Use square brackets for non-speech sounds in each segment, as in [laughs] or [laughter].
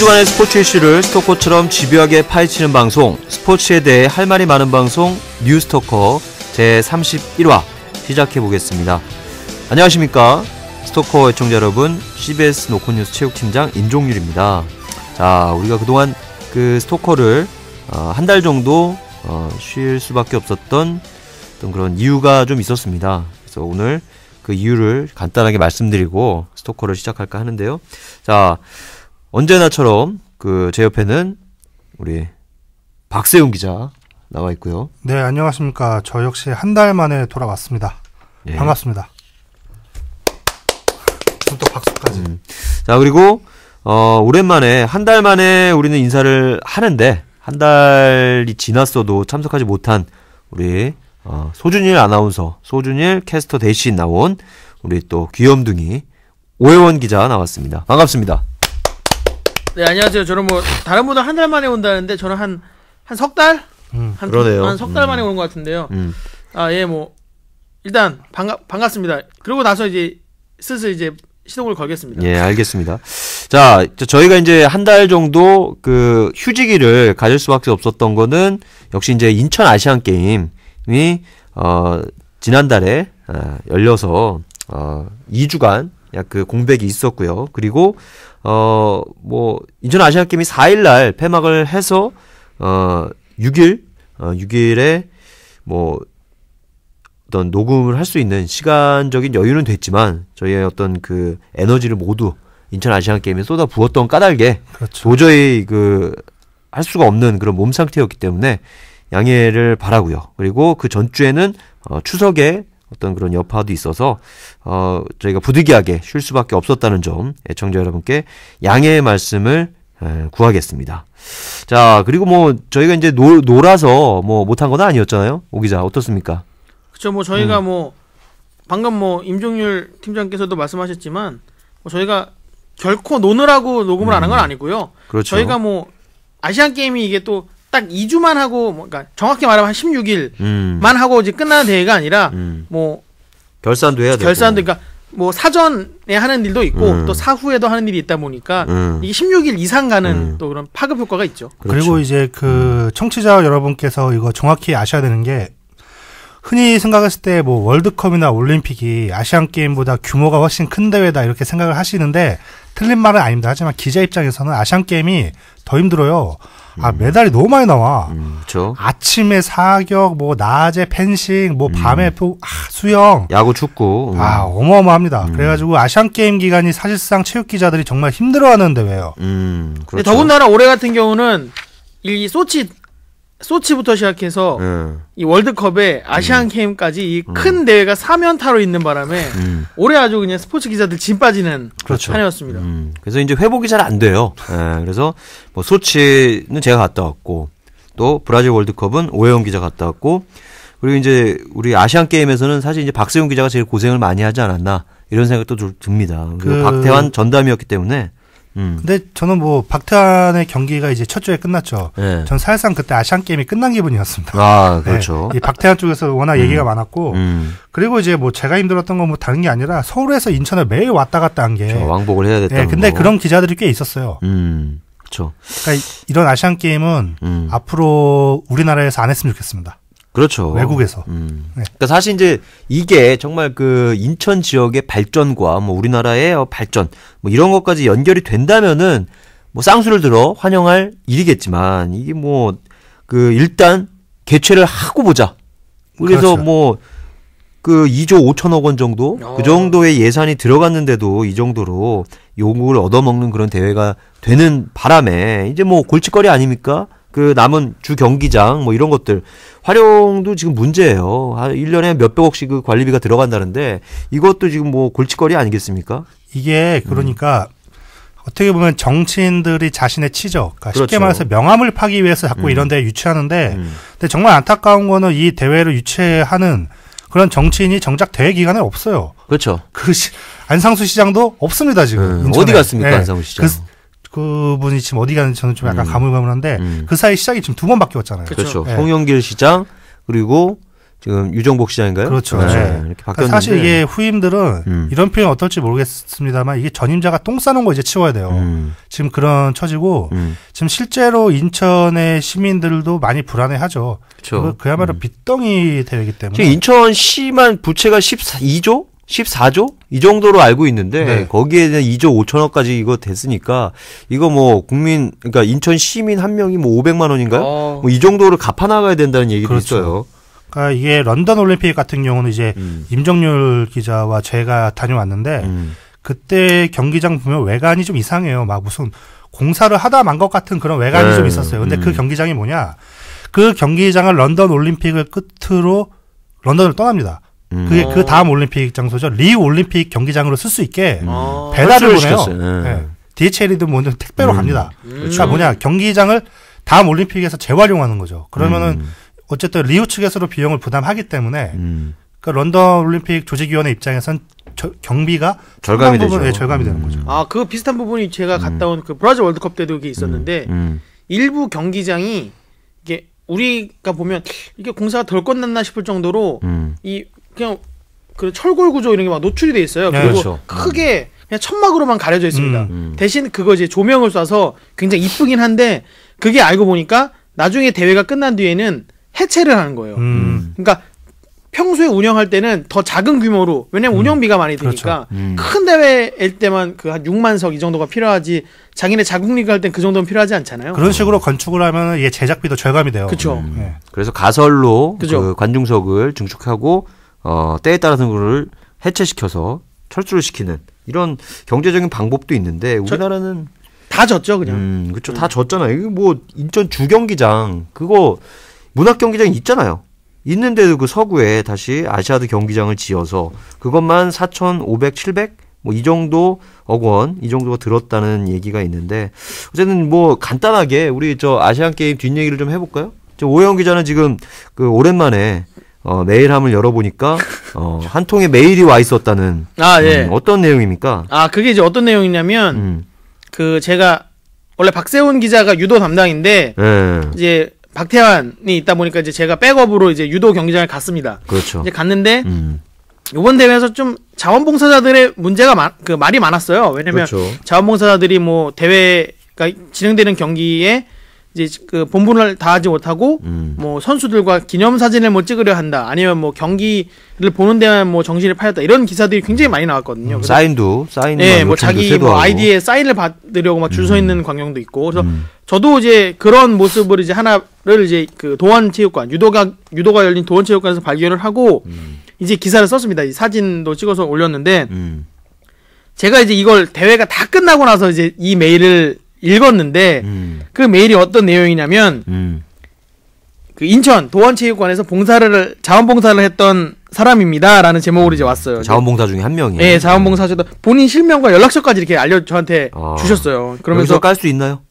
주간의 스포츠 이슈를 스토커처럼 집요하게 파헤치는 방송, 스포츠에 대해 할 말이 많은 방송, 뉴스토커 제31화 시작해보겠습니다. 안녕하십니까. 스토커 애청자 여러분, CBS 노컷뉴스 체육팀장 임종률입니다. 자, 우리가 그동안 그 스토커를 어, 한달 정도 어, 쉴 수밖에 없었던 어떤 그런 이유가 좀 있었습니다. 그래서 오늘 그 이유를 간단하게 말씀드리고 스토커를 시작할까 하는데요. 자, 언제나처럼 그 제 옆에는 우리 박세훈 기자 나와 있고요. 네, 안녕하십니까. 저 역시 한 달 만에 돌아왔습니다. 예. 반갑습니다. 또 박수까지. 음. 자, 그리고 어, 오랜만에 한 달 만에 우리는 인사를 하는데 한 달이 지났어도 참석하지 못한 우리 어, 소준일 아나운서, 소준일 캐스터 대신 나온 우리 또 귀염둥이 오해원 기자 나왔습니다. 반갑습니다. 네 안녕하세요. 저는 뭐 다른 분은 한 달 만에 온다는데 저는 한 한 석 달? 음, 한, 한석 달 만에 온것 음. 같은데요. 음. 아, 예, 뭐, 일단, 반가, 반갑습니다. 그러고 나서 이제 슬슬 이제 시동을 걸겠습니다. 예, 알겠습니다. 자, 저희가 이제 한 달 정도 그 휴지기를 가질 수밖에 없었던 거는 역시 이제 인천 아시안 게임이, 어, 지난달에, 어, 열려서, 어, 2주간 약 그 공백이 있었고요. 그리고 어, 뭐, 인천 아시안 게임이 4일날 폐막을 해서, 어, 6일, 어, 6일에, 뭐, 어떤 녹음을 할 수 있는 시간적인 여유는 됐지만, 저희의 어떤 그 에너지를 모두 인천 아시안 게임에 쏟아 부었던 까닭에, 그렇죠. 도저히 그, 할 수가 없는 그런 몸 상태였기 때문에 양해를 바라고요. 그리고 그 전주에는 어, 추석에 어떤 그런 여파도 있어서 어 저희가 부득이하게 쉴 수밖에 없었다는 점 애청자 여러분께 양해의 말씀을 구하겠습니다. 자 그리고 뭐 저희가 이제 노, 놀아서 뭐 못한 건 아니었잖아요. 오 기자 어떻습니까? 그렇죠. 뭐 저희가 음. 뭐 방금 뭐 임종률 팀장께서도 말씀하셨지만 뭐 저희가 결코 노느라고 녹음을 음. 안한 건 아니고요. 그렇죠. 저희가 뭐 아시안 게임이 이게 또딱 2주만 하고 뭐 그러니까 정확히 말하면 한 16일만 음. 하고 이제 끝나는 대회가 아니라 음. 뭐 결산도 해야 되고 결산도 그러니까 뭐 사전에 하는 일도 있고 음. 또 사후에도 하는 일이 있다 보니까 음. 이게 16일 이상 가는 음. 또 그런 파급 효과가 있죠. 그렇죠. 그리고 이제 그 음. 청취자 여러분께서 이거 정확히 아셔야 되는 게 흔히 생각했을 때 뭐 월드컵이나 올림픽이 아시안 게임보다 규모가 훨씬 큰 대회다 이렇게 생각을 하시는데 틀린 말은 아닙니다. 하지만 기자 입장에서는 아시안 게임이 더 힘들어요. 아 메달이 너무 많이 나와. 그 아침에 사격, 뭐 낮에 펜싱, 뭐 밤에 또 음. 아, 수영, 야구, 축구. 아 어마어마합니다. 음. 그래가지고 아시안 게임 기간이 사실상 체육 기자들이 정말 힘들어하는 대회예요. 음, 그렇죠. 더군다나 올해 같은 경우는 이 소치 소치부터 시작해서 음. 이 월드컵에 아시안 음. 게임까지 이큰 음. 대회가 사면타로 있는 바람에 음. 올해 아주 그냥 스포츠 기자들 진 빠지는 그렇죠. 한 해였습니다. 그래서 이제 회복이 잘 안 돼요. 네, 그래서 뭐 소치는 제가 갔다 왔고 또 브라질 월드컵은 오해영 기자 갔다 왔고 그리고 이제 우리 아시안 게임에서는 사실 이제 박세웅 기자가 제일 고생을 많이 하지 않았나 이런 생각도 듭니다. 그 박태환 전담이었기 때문에 음. 근데 저는 뭐 박태환의 경기가 이제 첫 주에 끝났죠. 네. 전 사실상 그때 아시안 게임이 끝난 기분이었습니다. 아 [laughs] 네. 그렇죠. 네. 이 박태환 쪽에서 워낙 음. 얘기가 많았고 음. 그리고 이제 뭐 제가 힘들었던 건 뭐 다른 게 아니라 서울에서 인천을 매일 왔다 갔다 한게 그렇죠. 왕복을 해야 됐다. 네, 근데 거. 그런 기자들이 꽤 있었어요. 음. 그렇죠. 그러니까 이런 아시안 게임은 음. 앞으로 우리나라에서 안 했으면 좋겠습니다. 그렇죠. 외국에서. 음. 네. 그러니까 사실 이제 이게 정말 그 인천 지역의 발전과 뭐 우리나라의 어, 발전 뭐 이런 것까지 연결이 된다면은 뭐 쌍수를 들어 환영할 일이겠지만 이게 뭐 그 일단 개최를 하고 보자. 그래서 그렇죠. 뭐그 2조 5천억 원 정도 아. 그 정도의 예산이 들어갔는데도 이 정도로 욕을 얻어먹는 그런 대회가 되는 바람에 이제 뭐 골칫거리 아닙니까? 그 남은 주 경기장 뭐 이런 것들 활용도 지금 문제예요. 한 1년에 몇백억씩 그 관리비가 들어간다는데 이것도 지금 뭐 골칫거리 아니겠습니까? 이게 그러니까 음. 어떻게 보면 정치인들이 자신의 치적, 그러니까 그렇죠. 쉽게 말해서 명함을 파기 위해서 자꾸 음. 이런 데 유치하는데, 음. 근데 정말 안타까운 거는 이 대회를 유치하는 그런 정치인이 정작 대회 기간에 없어요. 그렇죠. 그 시, 안상수 시장도 없습니다 지금. 음, 어디 갔습니까 네. 안상수 시장? 그, 그분이 지금 어디 가는지 저는 좀 약간 음. 가물가물한데 음. 그 사이 시장이 지금 두 번 바뀌었잖아요. 그렇죠. 네. 그렇죠. 홍영길 예. 시장 그리고 지금 유정복 시장인가요? 그렇죠. 네. 네. 이렇게 그러니까 바뀌었는데 사실 이게 후임들은 음. 이런 표현 어떨지 모르겠습니다만 이게 전임자가 똥 싸는 거 이제 치워야 돼요. 음. 지금 그런 처지고 음. 지금 실제로 인천의 시민들도 많이 불안해하죠. 그렇죠. 그야말로 음. 빚덩이 되기 때문에 지금 인천시만 부채가 12조 14조 이 정도로 알고 있는데 네. 거기에 대한 2조 5천억까지 이거 됐으니까 이거 뭐 국민 그러니까 인천 시민 한 명이 뭐 500만 원인가요? 어. 뭐이 정도로 갚아 나가야 된다는 얘기도 그렇죠. 있어요. 그러니까 이게 런던 올림픽 같은 경우는 이제 음. 임정률 기자와 제가 다녀왔는데 음. 그때 경기장 보면 외관이 좀 이상해요. 막 무슨 공사를 하다 만 것 같은 그런 외관이 네. 좀 있었어요. 근데 그 음. 그 경기장이 뭐냐? 그경기장을 런던 올림픽을 끝으로 런던을 떠납니다. 그게 음. 그 다음 올림픽 장소죠. 리 올림픽 경기장으로 쓸 수 있게 음. 아. 배달을 보내요. 예. 네. 네. DHL이든 뭐든 택배로 음. 갑니다. 음. 그니까 그렇죠. 뭐냐 경기장을 다음 올림픽에서 재활용하는 거죠. 그러면은 음. 어쨌든 리우 측에서도 비용을 부담하기 때문에 그러니까 런던 올림픽 조직위원회 입장에선 저, 경비가 절감이 되죠. 예, 절감이 되는 거죠. 아, 그 비슷한 부분이 제가 갔다 온 그 브라질 월드컵 때도 이게 있었는데 일부 경기장이 이게 우리가 보면 이게 공사가 덜 끝났나 싶을 정도로 음. 이 그냥 그 철골 구조 이런 게 막 노출이 돼 있어요. 그리고 그렇죠. 크게 그냥 천막으로만 가려져 있습니다. 음, 음. 대신 그거 이제 조명을 쏴서 굉장히 이쁘긴 한데 그게 알고 보니까 나중에 대회가 끝난 뒤에는 해체를 하는 거예요. 음. 그러니까 평소에 운영할 때는 더 작은 규모로 왜냐면 음. 운영비가 많이 드니까 그렇죠. 음. 큰 대회일 때만 그 한 6만 석 이 정도가 필요하지 자기네 자국리그 할 땐 그 정도는 필요하지 않잖아요. 그런 식으로 건축을 하면 얘 제작비도 절감이 돼요. 그렇죠. 네. 그래서 가설로 그렇죠. 그 관중석을 증축하고 어, 때에 따라서는 그를 해체시켜서 철수를 시키는 이런 경제적인 방법도 있는데 우리나라는 다 졌죠 그냥. 음, 그렇죠. 음. 다 졌잖아요. 이거 뭐 인천 주경기장 그거 문학 경기장 있잖아요. 있는데도 그 서구에 다시 아시아드 경기장을 지어서 그것만 4,500, 700뭐이 정도 억원 이 정도가 들었다는 얘기가 있는데 어쨌든 뭐 간단하게 우리 저 아시안 게임 뒷얘기를 좀 해볼까요? 저 오영 기자는 지금 그 오랜만에 어, 메일함을 열어보니까 어, [laughs] 한 통의 메일이 와 있었다는 아, 예. 음, 어떤 내용입니까? 아 그게 이제 어떤 내용이냐면 음. 그 제가 원래 박세훈 기자가 유도 담당인데 예. 이제 박태환이 있다 보니까 이제 제가 백업으로 이제 유도 경기장을 갔습니다. 그렇죠. 이제 갔는데 음. 이번 대회에서 좀 자원봉사자들의 문제가 많, 그 말이 많았어요. 왜냐면 그렇죠. 자원봉사자들이 뭐 대회가 진행되는 경기에 이제 그 본분을 다하지 못하고 음. 뭐 선수들과 기념 사진을 뭐 찍으려 한다 아니면 뭐 경기를 보는 데만 뭐정신을팔였다 이런 기사들이 굉장히 많이 나왔거든요. 음, 사인도 사인 네, 예, 뭐 자기 뭐 아이디에 사인을 받으려고 막 줄서 음. 있는 광경도 있고 그래서 음. 저도 이제 그런 모습을 이제 하나를 이제 그 도원체육관 유도가 유도가 열린 도원체육관에서 발견을 하고 음. 이제 기사를 썼습니다. 이 사진도 찍어서 올렸는데 제가 이제 이걸 대회가 다 끝나고 나서 이제 이 메일을 읽었는데 음. 그 메일이 어떤 내용이냐면 음. 그 인천 도원체육관에서 봉사를 자원봉사를 했던 사람입니다라는 제목으로 이제 왔어요. 음. 자원봉사 중에 한 명이에요. 네, 자원봉사하셨던 본인 실명과 연락처까지 이렇게 알려 저한테 아. 주셨어요. 그러면서 깔 수 있나요?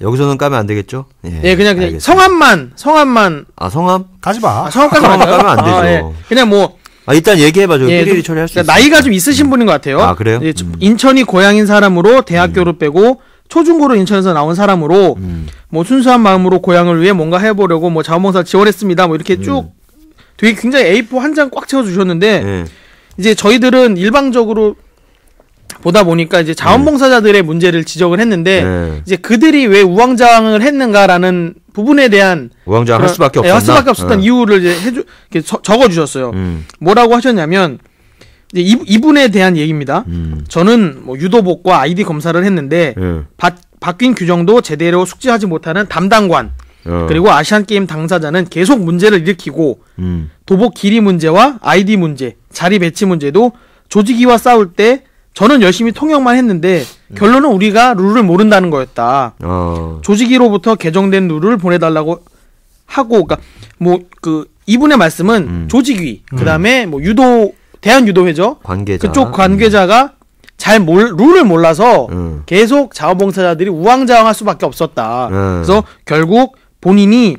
여기서는 까면 안 되겠죠? 예, 예 그냥, 그냥 성함만 성함만 아 성함 까지 마. 아, 성함까지 아, 만 까면 안 아, 되죠. 아, 예. 그냥 뭐 아, 일단 얘기해봐. 저 예, 처리할 수 그러니까 나이좀 있으신 음. 분인 것 같아요. 아, 그래요? 음. 인천이 고향인 사람으로 대학교를 음. 빼고 초중고로 인천에서 나온 사람으로 음. 뭐 순수한 마음으로 고향을 위해 뭔가 해보려고 뭐 자원봉사 지원했습니다. 뭐 이렇게 네. 쭉 되게 굉장히 A4 한 장 꽉 채워 주셨는데 네. 이제 저희들은 일방적으로 보다 보니까 이제 자원봉사자들의 네. 문제를 지적을 했는데 이제 그들이 왜 우왕좌왕을 했는가라는 부분에 대한 우왕좌왕 할 수밖에 없었나 할 수밖에 없었던 이유를 이제 해주 이렇게 적어 주셨어요. 음. 뭐라고 하셨냐면 이제 이, 분에 대한 얘기입니다. 음. 저는 뭐 유도복과 아이디 검사를 했는데 예. 바, 바뀐 규정도 제대로 숙지하지 못하는 담당관 어. 그리고 아시안 게임 당사자는 계속 문제를 일으키고 음. 도복 길이 문제와 아이디 문제, 자리 배치 문제도 조직이와 싸울 때 저는 열심히 통역만 했는데 음. 결론은 우리가 룰을 모른다는 거였다. 어. 아. 조직이로부터 개정된 룰을 보내달라고 하고, 그러니까 뭐그 이분의 말씀은 음. 조직위, 그 다음에 음. 뭐 유도 대한유도회죠. 관계자. 그쪽 음. 관계자가 잘 몰, 룰을 몰라서 음. 계속 자원봉사자들이 우왕좌왕할 수밖에 없었다. 음. 그래서 결국 본인이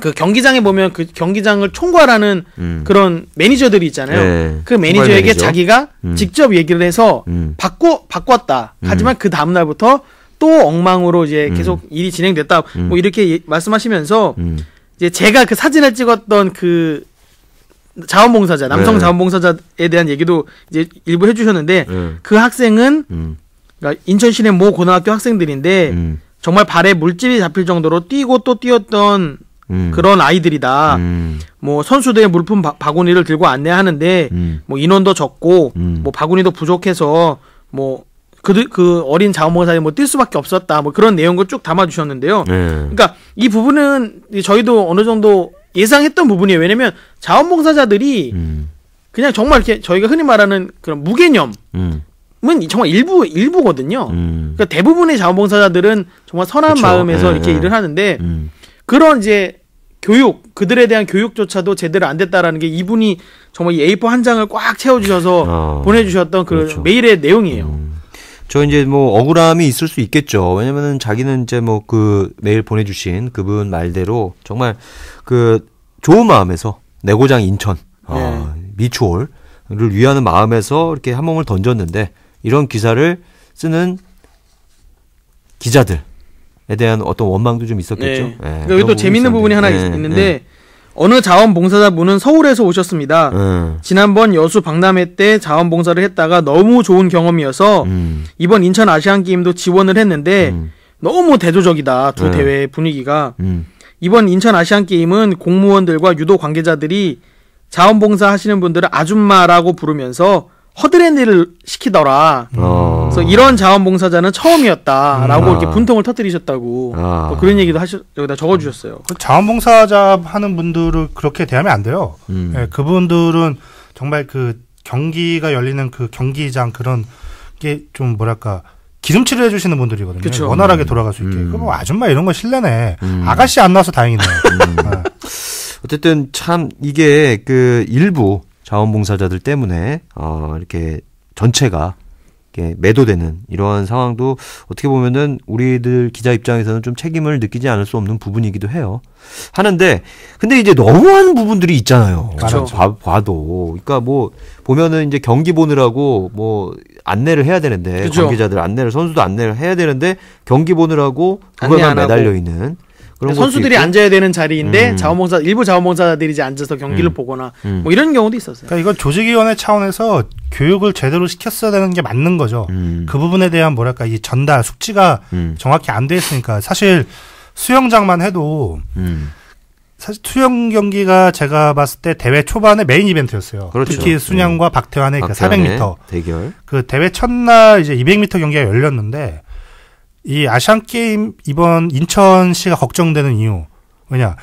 그 경기장에 보면 그 경기장을 총괄하는 음. 그런 매니저들이 있잖아요. 네. 그 매니저에게 자기가 음. 직접 얘기를 해서 음. 바꿔 바꿨다. 하지만 그 다음 날부터 또 엉망으로 이제 계속 일이 진행됐다. 뭐 이렇게 예, 말씀하시면서 이제 제가 그 사진을 찍었던 그 자원봉사자 남성 네. 자원봉사자에 대한 얘기도 이제 일부 해주셨는데 네. 그 학생은 음. 그러니까 인천시내 모 고등학교 학생들인데 음. 정말 발에 물집이 잡힐 정도로 뛰고 또 뛰었던 음. 그런 아이들이다. 음. 뭐 선수들의 물품 바, 바구니를 들고 안내하는데 음. 뭐 인원도 적고 음. 뭐 바구니도 부족해서 뭐 그, 그 어린 자원봉사에 뭐뛸 수밖에 없었다. 뭐 그런 내용을 쭉 담아주셨는데요. 네. 그러니까 이 부분은 저희도 어느 정도 예상했던 부분이에요. 왜냐면 자원봉사자들이 음. 그냥 정말 이렇게 저희가 흔히 말하는 그런 무개념 음. 은 정말 일부 일부거든요. 음. 그러니까 대부분의 자원봉사자들은 정말 선한 그쵸. 마음에서 예, 이렇게 예. 일을 하는데 음. 그런 이제 교육 그들에 대한 교육조차도 제대로 안 됐다라는 게 이분이 정말 이 A4 한 장을 꽉 채워주셔서 어. 보내주셨던 그런 그렇죠. 메일의 내용이에요. 음. 저 이제 뭐 억울함이 있을 수 있겠죠. 왜냐면은 자기는 이제 뭐 그 메일 보내주신 그분 말대로 정말 그 좋은 마음에서 내 고장 인천 어, 네. 미추홀을 위하는 마음에서 이렇게 한 몸을 던졌는데 이런 기사를 쓰는 기자들에 대한 어떤 원망도 좀 있었겠죠. 네. 네. 그러니까 여기 또 재밌는 부분이 하나 있는데 네. 어느 자원봉사자분은 서울에서 오셨습니다. 음. 지난번 여수 박람회 때 자원봉사를 했다가 너무 좋은 경험이어서 음. 이번 인천 아시안 게임도 지원을 했는데 음. 너무 대조적이다. 두 네. 대회 분위기가. 음. 이번 인천 아시안 게임은 공무원들과 유도 관계자들이 자원봉사 하시는 분들을 아줌마라고 부르면서 허드렛일을 시키더라. 어. 그래서 어. 이런 자원봉사자는 처음이었다라고 음. 아. 이렇게 분통을 터뜨리셨다고 아. 뭐 그런 얘기도 하시 여기다 적어주셨어요. 그 자원봉사자 하는 분들을 그렇게 대하면 안 돼요. 음. 예, 그분들은 정말 그 경기가 열리는 그 경기장 그런 게 좀 뭐랄까 기름칠을 해주시는 분들이거든요. 그쵸. 원활하게 음. 돌아갈 수 있게. 음. 그뭐 아줌마 이런 거 실례네. 음. 아가씨 안 나와서 다행이네요. 음. 아. 어쨌든 참 이게 그 일부 자원봉사자들 때문에 어 이렇게 전체가 예, 매도되는 이러한 상황도 어떻게 보면은 우리들 기자 입장에서는 좀 책임을 느끼지 않을 수 없는 부분이기도 해요. 하는데 근데 이제 너무한 부분들이 있잖아요. 그렇죠. 봐, 봐도 그러니까 뭐 보면은 이제 경기 보느라고 뭐 안내를 해야 되는데 그렇죠. 관계자들 안내를 선수도 안내를 해야 되는데 경기 보느라고 그거만 매달려 있는 그런 선수들이 앉아야 되는 자리인데 음. 자원봉사 일부 자원봉사자들이 이제 앉아서 경기를 음. 보거나 음. 뭐 이런 경우도 있었어요. 그러니까 이건 조직위원회 차원에서 교육을 제대로 시켰어야 되는 게 맞는 거죠. 음. 그 부분에 대한 뭐랄까 이 전달 숙지가 음. 정확히 안 돼 있으니까 사실 수영장만 해도 사실 수영 경기가 제가 봤을 때 대회 초반에 메인 이벤트였어요. 그렇죠. 특히 순양과 네. 박태환의 박태환의 그 400m 대결. 그 대회 첫날 이제 200m 경기가 열렸는데 이 아시안 게임 이번 인천시가 걱정되는 이유 왜냐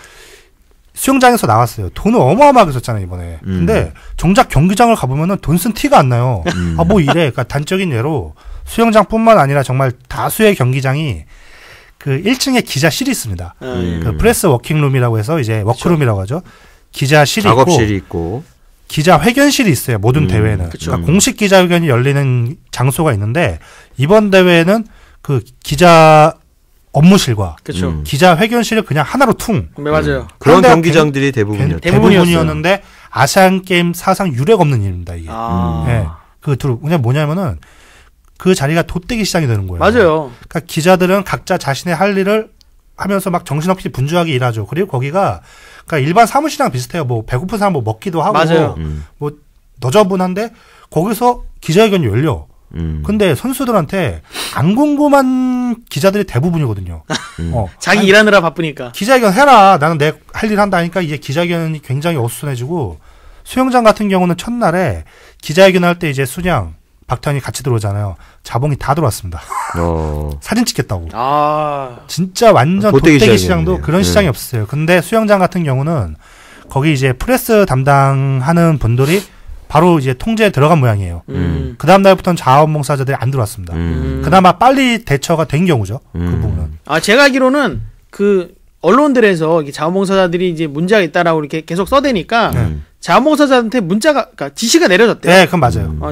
수영장에서 나왔어요. 돈을 어마어마하게 썼잖아요 이번에. 음. 근데 정작 경기장을 가보면은 돈 쓴 티가 안 나요. 음. 아뭐 이래. 그러니까 단적인 예로 수영장뿐만 아니라 정말 다수의 경기장이 그 1층에 기자실이 있습니다. 아, 음. 그 프레스 워킹룸이라고 해서 이제 워크룸이라고 하죠. 기자실이 작업실이 있고, 있고. 기자 회견실이 있어요. 모든 음. 대회는 그러니까 공식 기자 회견이 열리는 장소가 있는데 이번 대회는 에그 기자 업무실과 그쵸. 음. 기자 회견실을 그냥 하나로 퉁. 네, 맞아요. 음. 그런 경기장들이 대부분이었, 대부분이었는데 아시안 게임 사상 유례가 없는 일입니다 이게. 아. 네, 그 둘, 그냥 뭐냐면은 그 자리가 돗대기 시장이 되는 거예요. 맞아요. 그러니까 기자들은 각자 자신의 할 일을 하면서 막 정신없이 분주하게 일하죠. 그리고 거기가 그러니까 일반 사무실이랑 비슷해요. 뭐 배고픈 사람 뭐 먹기도 하고 맞아요. 음. 뭐 너저분한데 거기서 기자회견이 열려. 음. 근데 선수들한테 안 궁금한 기자들이 대부분이거든요. [laughs] 음. 어, 자기 아니, 일하느라 바쁘니까. 기자회견 해라. 나는 내 할 일 한다 하니까 이제 기자회견이 굉장히 어수선해지고 수영장 같은 경우는 첫날에 기자회견 할 때 이제 순양, 박태환이 같이 들어오잖아요. 자봉이 다 들어왔습니다. 어. [laughs] 사진 찍겠다고. 아. 진짜 완전 도떼기, 도떼기 시장도 그런 네. 시장이 없었어요. 근데 수영장 같은 경우는 거기 이제 프레스 담당하는 분들이 바로 이제 통제에 들어간 모양이에요. 음. 음. 그 다음 날부터는 자원봉사자들이 안 들어왔습니다. 음. 음. 그나마 빨리 대처가 된 경우죠. 그 음. 그 부분은. 아 제가 알기로는 그 언론들에서 자원봉사자들이 이제 문제가 있다라고 이렇게 계속 써대니까 네. 자원봉사자한테 문자가 그러니까 지시가 내려졌대요. 네, 그건 맞아요. 어,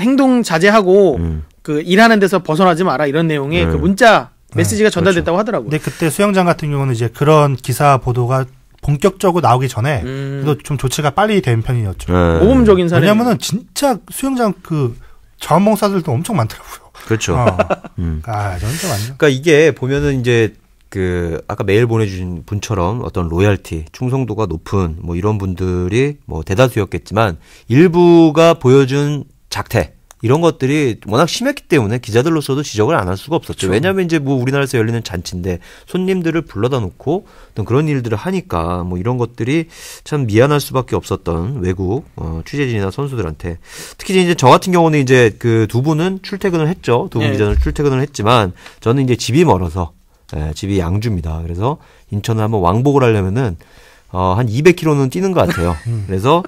행동 자제하고 음. 그 일하는 데서 벗어나지 마라 이런 내용의 네. 그 문자 네, 메시지가 네, 전달됐다고 그렇죠. 하더라고요. 근데 그때 수영장 같은 경우는 이제 그런 기사 보도가 본격적으로 나오기 전에 음. 그래도 좀 조치가 빨리 된 편이었죠. 네. 모범적인 사례. 왜냐면은 진짜 수영장 그 자원봉사들도 엄청 많더라고요. 그렇죠. 어. [laughs] 음. 아, 진짜 완전. 그러니까 이게 보면은 이제 그 아까 메일 보내주신 분처럼 어떤 로열티 충성도가 높은 뭐 이런 분들이 뭐 대다수였겠지만 일부가 보여준 작태 이런 것들이 워낙 심했기 때문에 기자들로서도 지적을 안 할 수가 없었죠. 그렇죠. 왜냐하면 이제 뭐 우리나라에서 열리는 잔치인데 손님들을 불러다 놓고 어떤 그런 일들을 하니까 뭐 이런 것들이 참 미안할 수밖에 없었던 외국 어, 취재진이나 선수들한테 특히 이제 저 같은 경우는 이제 그 두 분은 출퇴근을 했죠. 두분 네. 기자는 출퇴근을 했지만 저는 이제 집이 멀어서 예, 집이 양주입니다. 그래서 인천을 한번 왕복을 하려면은 어, 한 200km는 뛰는 것 같아요. [laughs] 그래서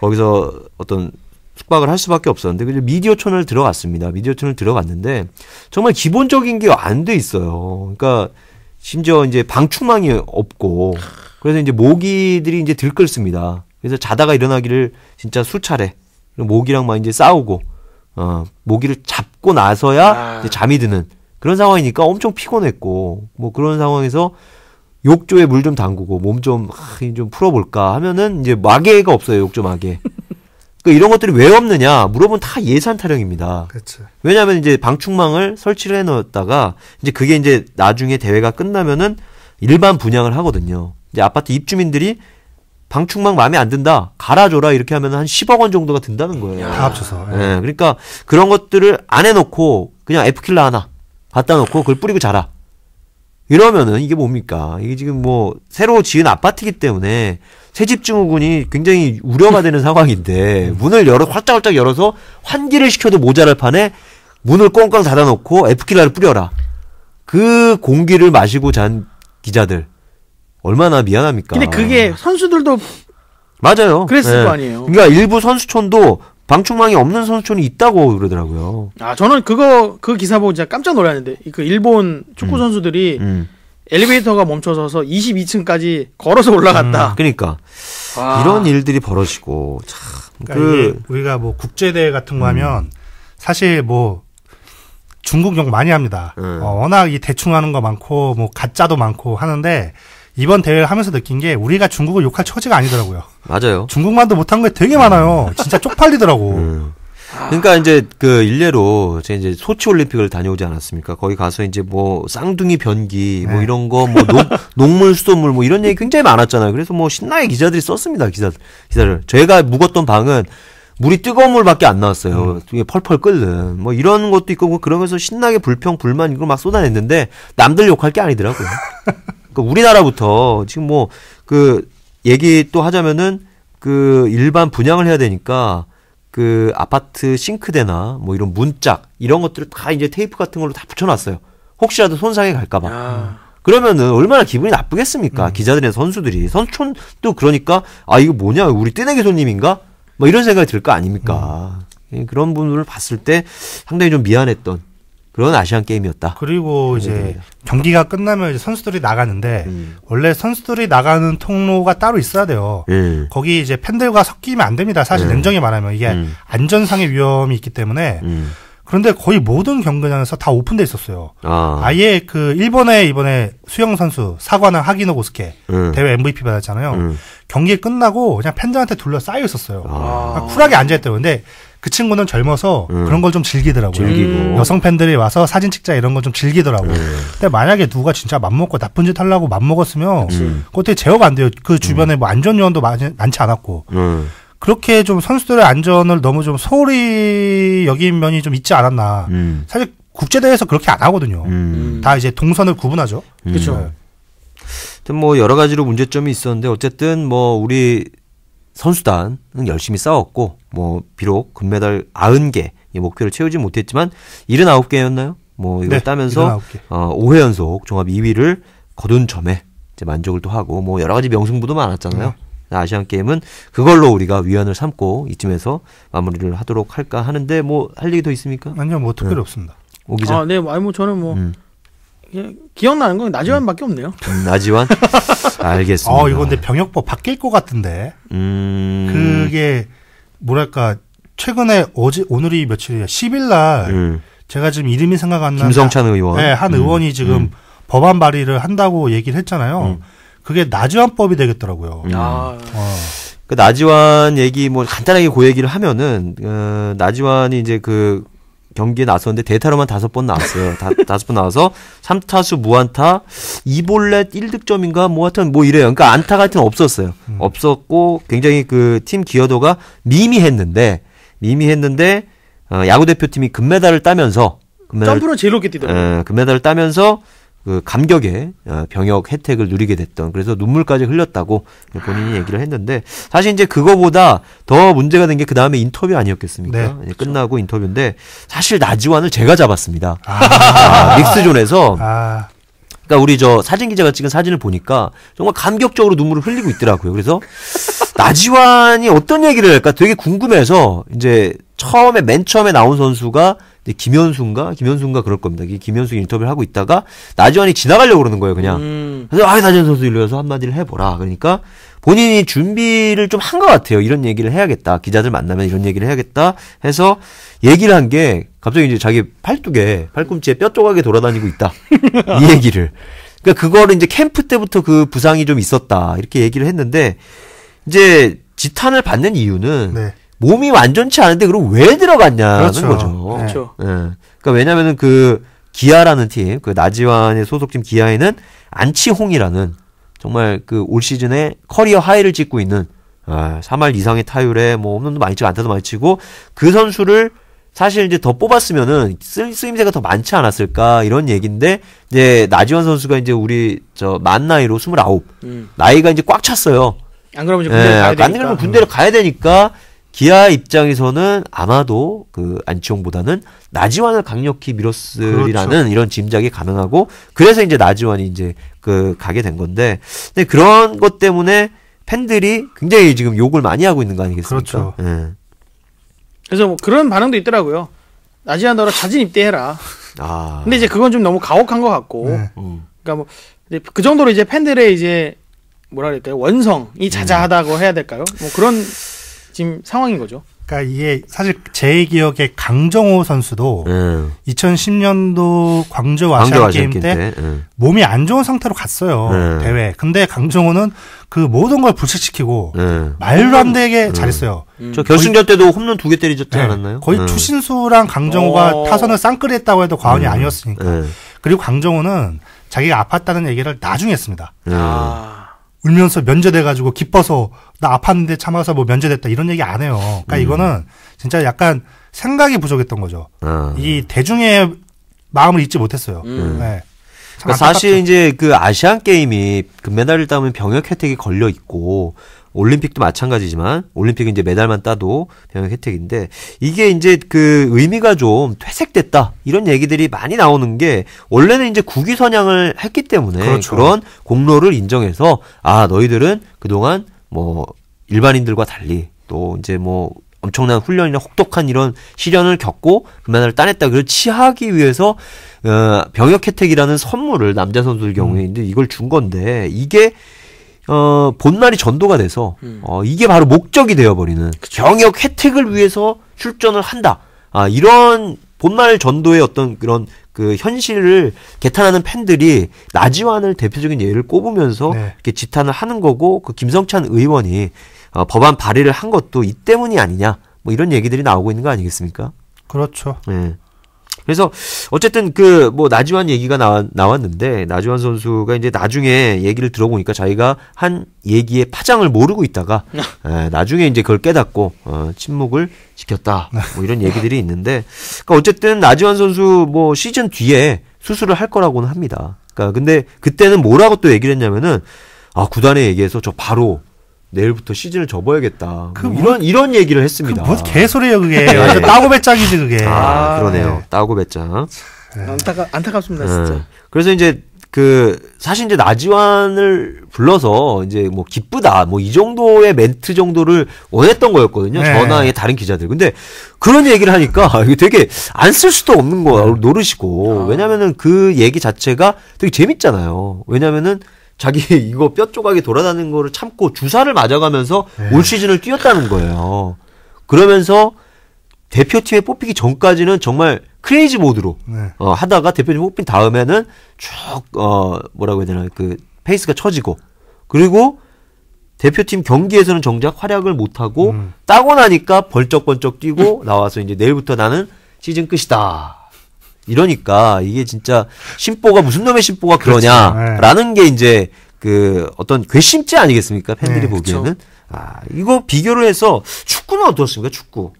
거기서 어떤 숙박을 할 수밖에 없었는데 그래서 미디어촌을 들어갔습니다. 미디어촌을 들어갔는데 정말 기본적인 게 안 돼 있어요. 그러니까 심지어 이제 방충망이 없고 그래서 이제 모기들이 이제 들끓습니다. 그래서 자다가 일어나기를 진짜 수차례 모기랑만 이제 싸우고 어 모기를 잡고 나서야 아. 이제 잠이 드는 그런 상황이니까 엄청 피곤했고 뭐 그런 상황에서 욕조에 물 좀 담그고 몸 좀좀 좀 풀어볼까 하면은 이제 마개가 없어요 욕조 마개. 그 이런 것들이 왜 없느냐 물어보면 다 예산 타령입니다. 그렇 왜냐하면 이제 방충망을 설치를 해놓았다가 이제 그게 이제 나중에 대회가 끝나면은 일반 분양을 하거든요. 이제 아파트 입주민들이 방충망 마음에 안 든다 갈아줘라 이렇게 하면 한 10억 원 정도가 든다는 거예요. 다 합쳐서. 예. 네, 그러니까 그런 것들을 안 해놓고 그냥 에프킬라 하나 갖다 놓고 그걸 뿌리고 자라. 이러면은 이게 뭡니까? 이게 지금 뭐 새로 지은 아파트이기 때문에 새집증후군이 굉장히 우려가 되는 상황인데 음. 문을 열어 활짝활짝 열어서 환기를 시켜도 모자랄 판에 문을 꽁꽁 닫아놓고 에프킬라를 뿌려라. 그 공기를 마시고 잔 기자들 얼마나 미안합니까? 근데 그게 음. 선수들도 맞아요. 그랬을 네. 거 아니에요. 그러니까 일부 선수촌도 방충망이 없는 선수촌이 있다고 그러더라고요. 아 저는 그거 그 기사 보고 진짜 깜짝 놀랐는데 그 일본 축구 음. 선수들이 음. 음. 엘리베이터가 멈춰서서 22층까지 걸어서 올라갔다. 음, 그러니까 와. 아. 이런 일들이 벌어지고 참. 그러니까 그 우리가 뭐 국제대회 같은 거 음. 하면 사실 뭐 중국 욕 많이 합니다. 음. 어, 워낙 이 대충 하는 거 많고 뭐 가짜도 많고 하는데 이번 대회를 하면서 느낀 게 우리가 중국을 욕할 처지가 아니더라고요. 맞아요. 중국만도 못한 게 되게 많아요. 진짜 쪽팔리더라고. 음. 그러니까 이제 그 일례로 제 이제 소치 올림픽을 다녀오지 않았습니까? 거기 가서 이제 뭐 쌍둥이 변기 뭐 네. 이런 거뭐 [laughs] 농물 수돗물 뭐 이런 얘기 굉장히 많았잖아요. 그래서 뭐 신나게 기자들이 썼습니다. 기자 기사를. 제가 묵었던 방은 물이 뜨거운 물밖에 안 나왔어요. 음. 펄펄 끓는 뭐 이런 것도 있고 뭐 그러면서 신나게 불평 불만 이걸 막 쏟아냈는데 남들 욕할 게 아니더라고요. [laughs] 그러니까 우리나라부터 지금 뭐 그 얘기 또 하자면은 그 일반 분양을 해야 되니까 그 아파트 싱크대나 뭐 이런 문짝 이런 것들을 다 이제 테이프 같은 걸로 다 붙여놨어요. 혹시라도 손상이 갈까봐. 음. 그러면은 얼마나 기분이 나쁘겠습니까? 음. 기자들이나 선수들이 선촌도 그러니까 아 이거 뭐냐 우리 뜨내기 손님인가? 뭐 이런 생각이 들 거 아닙니까? 음. 예, 그런 분을 봤을 때 상당히 좀 미안했던 그런 아시안 게임이었다. 그리고 네, 이제 네, 네. 경기가 끝나면 이제 선수들이 나가는데 음. 원래 선수들이 나가는 통로가 따로 있어야 돼요. 음. 거기 이제 팬들과 섞이면 안 됩니다. 사실 음. 냉정히 말하면 이게 음. 안전상의 위험이 있기 때문에 음. 그런데 거의 모든 경기장에서 다 오픈돼 있었어요. 아. 예그 일본의 이번에 수영 선수 사과나 하기노 고스케 예. 대회 MVP 받았잖아요. 음. 경기 끝나고 그냥 팬들한테 둘러싸여 있었어요. 아. 쿨하게 앉아 있대요. 근데 그 친구는 젊어서 음. 그런 걸 좀 즐기더라고요. 즐기고. 음. 여성 팬들이 와서 사진 찍자 이런 걸 좀 즐기더라고요. 음. 근데 만약에 누가 진짜 맘먹고 나쁜 짓 하려고 맘먹었으면 음. 그때 제어가 안 돼요. 그 주변에 음. 뭐 안전요원도 많이, 많지 않았고. 예. 그렇게 좀 선수들의 안전을 너무 좀 소홀히 여긴 면이 좀 있지 않았나. 음. 사실 국제대회에서 그렇게 안 하거든요. 다 이제 동선을 구분하죠. 그렇죠. 뭐 여러 가지로 문제점이 있었는데 어쨌든 뭐 우리 선수단은 열심히 싸웠고 뭐 비록 금메달 90개 목표를 채우지 못했지만 79개였나요? 뭐 이걸 네, 따면서 7 9어 5회 연속 종합 2위를 거둔 점에 이제 만족을 또 하고 뭐 여러 가지 명승부도 많았잖아요. 네. 아시안 게임은 그걸로 우리가 위안을 삼고 이쯤에서 마무리를 하도록 할까 하는데 뭐할 얘기 더 있습니까? 아니요, 뭐 특별히 네. 없습니다. 오 기자. 아, 네, 뭐, 아니 뭐 저는 뭐 음. 예, 기억나는 건 나지완밖에 없네요. 음. 나지완? [laughs] 알겠습니다. 어, 이거 근데 병역법 바뀔 것 같은데. 음... 그게 뭐랄까 최근에 어제 오늘이 며칠이야? 10일 날 음. 제가 지금 이름이 생각 안 나. 김성찬 의원. 네, 한 음. 의원이 지금 음. 법안 발의를 한다고 얘기를 했잖아요. 음. 그게 나지완법이 되겠더라고요. 아... 어. 그 나지완 얘기 뭐 간단하게 고그 얘기를 하면은 어, 나지완이 이제 그 경기에 나섰는데 대타로만 다섯 번 나왔어요. 다, [laughs] 다섯 번 나와서 3타수 무안타, 2볼넷 1득점인가 뭐 하여튼 뭐 이래요. 그러니까 안타 같은 없었어요. 음. 없었고 굉장히 그 팀 기여도가 미미했는데 미미했는데 어, 야구 대표팀이 금메달을 따면서 금메달, 점프는 제일 높게 뛰더라고요. 예, 금메달을 따면서 그 감격의 어, 병역 혜택을 누리게 됐던 그래서 눈물까지 흘렸다고 본인이 아. 얘기를 했는데 사실 이제 그거보다 더 문제가 된 게 그 다음에 인터뷰 아니었겠습니까? 네, 그렇죠. 끝나고 인터뷰인데 사실 나지완을 제가 잡았습니다. 아. 아, 믹스존에서. 아. 그러니까 우리 저 사진 기자가 찍은 사진을 보니까 정말 감격적으로 눈물을 흘리고 있더라고요. 그래서 나지완이 어떤 얘기를 할까 되게 궁금해서 이제 처음에 맨 처음에 나온 선수가 근데 김현수인가? 김현수인가 그럴 겁니다. 김현수 인터뷰를 하고 있다가 나지환이 지나가려고 그러는 거예요, 그냥. 음. 그래서 아, 나지환 선수 일로 와서 한마디를 해보라. 그러니까 본인이 준비를 좀 한 것 같아요. 이런 얘기를 해야겠다. 기자들 만나면 이런 얘기를 해야겠다. 해서 얘기를 한 게 갑자기 이제 자기 팔뚝에 팔꿈치에 뼈 조각이 돌아다니고 있다. 이 [laughs] 얘기를. 그러니까 그거를 이제 캠프 때부터 그 부상이 좀 있었다. 이렇게 얘기를 했는데 이제 지탄을 받는 이유는 네. 몸이 완전치 않은데 그럼 왜 들어갔냐는 그렇죠. 거죠. 그렇죠. 예. 그러니까 왜냐면은 그 기아라는 팀, 그 나지완의 소속팀 기아에는 안치홍이라는 정말 그 올 시즌에 커리어 하이를 찍고 있는 아, 3할 이상의 타율에 뭐 홈런도 많이 치고 안타도 많이 치고 그 선수를 사실 이제 더 뽑았으면은 쓰, 쓰임새가 더 많지 않았을까 이런 얘기인데 이제 나지원 선수가 이제 우리 저만 나이로 29 음. 나이가 이제 꽉 찼어요. 안 그러면 이제 군대를 예, 가야 되니까. 그러면 군대를 가야 되니까 기아 입장에서는 아마도 그 안치홍보다는 나지완을 강력히 밀었으리라는 그렇죠. 이런 짐작이 가능하고 그래서 이제 나지완이 이제 그 가게 된 건데 근데 그런 것 때문에 팬들이 굉장히 지금 욕을 많이 하고 있는 거 아니겠습니까? 그렇죠. 예. 그래서 뭐 그런 반응도 있더라고요. 나지완 너라 자진 입대해라. 아. 근데 이제 그건 좀 너무 가혹한 것 같고. 네. 음. 음. 그러니까 뭐 그 정도로 이제 팬들의 이제 뭐라 그럴까요? 원성이 음. 자자하다고 음. 해야 될까요? 뭐 그런 지금 상황인 거죠. 그러니까 이게 사실 제 기억에 강정호 선수도 예. 2010년도 광주 아시안 게임 때, 때 예. 몸이 안 좋은 상태로 갔어요 예. 대회. 근데 강정호는 그 모든 걸 불식시키고 예. 말도 안 되게 음. 잘했어요. 음. 저 결승전 때도 홈런 두 개 때리셨지 네. 않았나요? 거의 추신수랑 예. 강정호가 어. 타선을 쌍끌했다고 해도 과언이 음. 아니었으니까. 예. 그리고 강정호는 자기가 아팠다는 얘기를 나중에 했습니다. 아. 울면서 면제돼가지고 기뻐서 나 아팠는데 참아서 뭐 면제됐다 이런 얘기 안 해요. 그러니까 음. 이거는 진짜 약간 생각이 부족했던 거죠. 음. 이 대중의 마음을 잊지 못했어요. 음. 네. 그러니까 사실 이제 그 아시안 게임이 그메달을 따면 병역 혜택이 걸려 있고 올림픽도 마찬가지지만 올림픽은 이제 메달만 따도 병역 혜택인데 이게 이제 그 의미가 좀 퇴색됐다 이런 얘기들이 많이 나오는 게 원래는 이제 국위 선양을 했기 때문에 그렇죠. 그런 공로를 인정해서 아 너희들은 그동안 뭐 일반인들과 달리 또 이제 뭐 엄청난 훈련이나 혹독한 이런 시련을 겪고 그메달을 따냈다. 그걸 치하기 위해서 어, 병역 혜택이라는 선물을 남자 선수들 경우에 음. 이제 이걸 준 건데 이게 어, 본날이 전도가 돼서 음. 어, 이게 바로 목적이 되어버리는 그쵸. 경역 혜택을 위해서 출전을 한다. 아, 이런 본날 전도의 어떤 그런 그 현실을 개탄하는 팬들이 나지완을 대표적인 예를 꼽으면서 네. 이렇게 지탄을 하는 거고 그 김성찬 의원이 어, 법안 발의를 한 것도 이 때문이 아니냐 뭐 이런 얘기들이 나오고 있는 거 아니겠습니까? 그렇죠. 네. 그래서 어쨌든 그 뭐 나지완 얘기가 나왔, 나왔는데 나지완 선수가 이제 나중에 얘기를 들어보니까 자기가 한 얘기의 파장을 모르고 있다가 에, 아. 예, 나중에 이제 그걸 깨닫고 어, 침묵을 지켰다 뭐 이런 얘기들이 있는데 그러니까 어쨌든 나지완 선수 뭐 시즌 뒤에 수술을 할 거라고는 합니다. 그러니까 근데 그때는 뭐라고 또 얘기를 했냐면은 아 구단에 얘기해서 저 바로 내일부터 시즌을 접어야겠다. 그뭐 이런 이런 얘기를 했습니다. 그 무슨 개소리예요 그게. 네. 완전 따고배짱이지 그게. 아, 아 그러네요. 네. 따고배짱. 네. 안타까 안타깝습니다 네. 진짜. 그래서 이제 그 사실 이제 나지완을 불러서 이제 뭐 기쁘다 뭐 이 정도의 멘트 정도를 원했던 거였거든요. 네. 전화의 다른 기자들. 근데 그런 얘기를 하니까 [laughs] 되게 안 쓸 수도 없는 거노릇시고 네. 아. 왜냐면은 그 얘기 자체가 되게 재밌잖아요. 왜냐면은 자기 [laughs] 이거 뼈 조각이 돌아다니는 거를 참고 주사를 맞아가면서 네. 올 시즌을 뛰었다는 거예요. 그러면서 대표팀에 뽑히기 전까지는 정말 크레이지 모드로 네. 어, 하다가 대표팀 뽑힌 다음에는 쭉 어, 뭐라고 해야 되나 그 페이스가 처지고 그리고 대표팀 경기에서는 정작 활약을 못 하고 음. 따고 나니까 벌쩍벌쩍 뛰고 [laughs] 나와서 이제 내일부터 나는 시즌 끝이다. 이러니까 이게 진짜 심보가 무슨 놈의 심보가 그렇죠. 그러냐라는 네. 게 이제 그 어떤 괘씸죄 아니겠습니까 팬들이 네, 보기에는 그쵸. 그렇죠. 아 이거 비교를 해서 축구는 어떻습니까 축구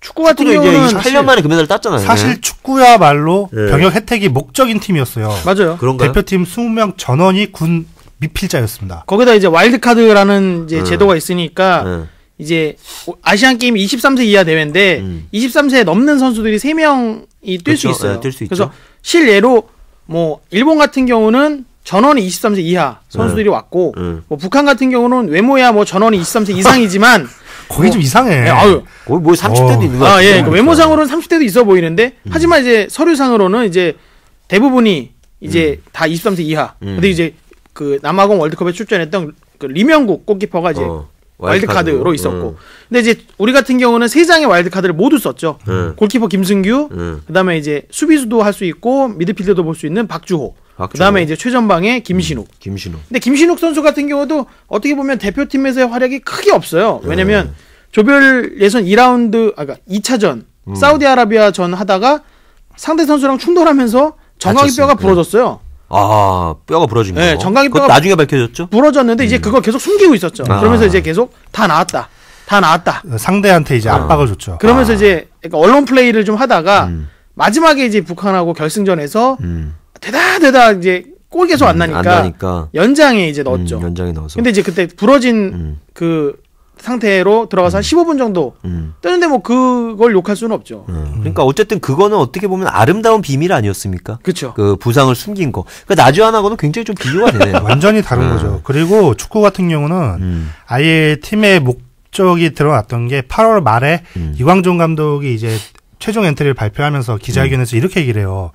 축구 같은 경우는 8년 만에 금메달을 그 땄잖아요. 사실 네. 축구야말로 네. 병역 혜택이 목적인 팀이었어요. 맞아요. 그런가요? 대표팀 20명 전원이 군 미필자였습니다. 거기다 이제 와일드카드라는 이제 음. 제도가 있으니까 음. 이제 아시안 게임이 23세 이하 대회인데 음. 23세 넘는 선수들이 3명이 뛸수 그렇죠. 있어요. 네, 예, 뛸수 그래서 실례로 뭐 일본 같은 경우는 전원이 23세 이하 선수들이 네. 왔고 네. 뭐 북한 같은 경우는 외모야 뭐 전원이 23세 이상이지만 [laughs] 뭐 거기 뭐, 좀 이상해. 네, 아유. 거의 뭐 30대도 어. 있는 거 같아요. 예. 그 외모상으로는 30대도 그러니까. 있어 보이는데 음. 하지만 이제 서류상으로는 이제 대부분이 이제 음. 다 23세 이하. 근데 음. 이제 그 남아공 월드컵에 출전했던 그, 그 리명국 골키퍼가 이제 어. 와일드카드로 있었고. 음. 근데 이제 우리 같은 경우는 세 장의 와일드카드를 모두 썼죠. 음. 골키퍼 김승규, 음. 그다음에 이제 수비수도 할 수 있고 미드필더도 볼 수 있는 박주호. 그다음에 이제 최전방에 김신욱. 음. 김신욱. 근데 김신욱 선수 같은 경우도 어떻게 보면 대표팀에서의 활약이 크게 없어요. 음. 왜냐면 조별 예선 2라운드 아 그러니까 2차전 음. 사우디아라비아 전 하다가 상대 선수랑 충돌하면서 정강이 뼈가 네. 부러졌어요. 아 뼈가 부러진 네, 거. 네, 정강이 뼈가 나중에 밝혀졌죠. 부러졌는데 음. 이제 그걸 계속 숨기고 있었죠. 아. 그러면서 이제 계속 다 나왔다, 다 나왔다. 상대한테 이제 아. 압박을 어. 줬죠. 그러면서 아. 이제 그러니까 언론 플레이를 좀 하다가 음. 마지막에 이제 북한하고 결승전에서 음. 되다 되다 이제 골 계속 안 음, 나니까, 안 나니까. 연장에 이제 넣었죠. 음, 연장에 넣어서. 근데 이제 그때 부러진 음. 그 상태로 들어가서 한 15분 음. 정도 음. 뜨는데 뭐 그걸 욕할 수는 없죠. 음. 음. 그러니까 어쨌든 그거는 어떻게 보면 아름다운 비밀 아니었습니까? 그렇죠. 그 부상을 숨긴 거. 그러니까 나주안하고는 굉장히 좀 비교가 되네요. [laughs] 완전히 다른 음. 거죠. 그리고 축구 같은 경우는 음. 아예 팀의 목적이 들어났던게 8월 말에 이광종 감독이 이제 최종 엔트리를 발표하면서 기자회견에서 이렇게 얘기를 해요.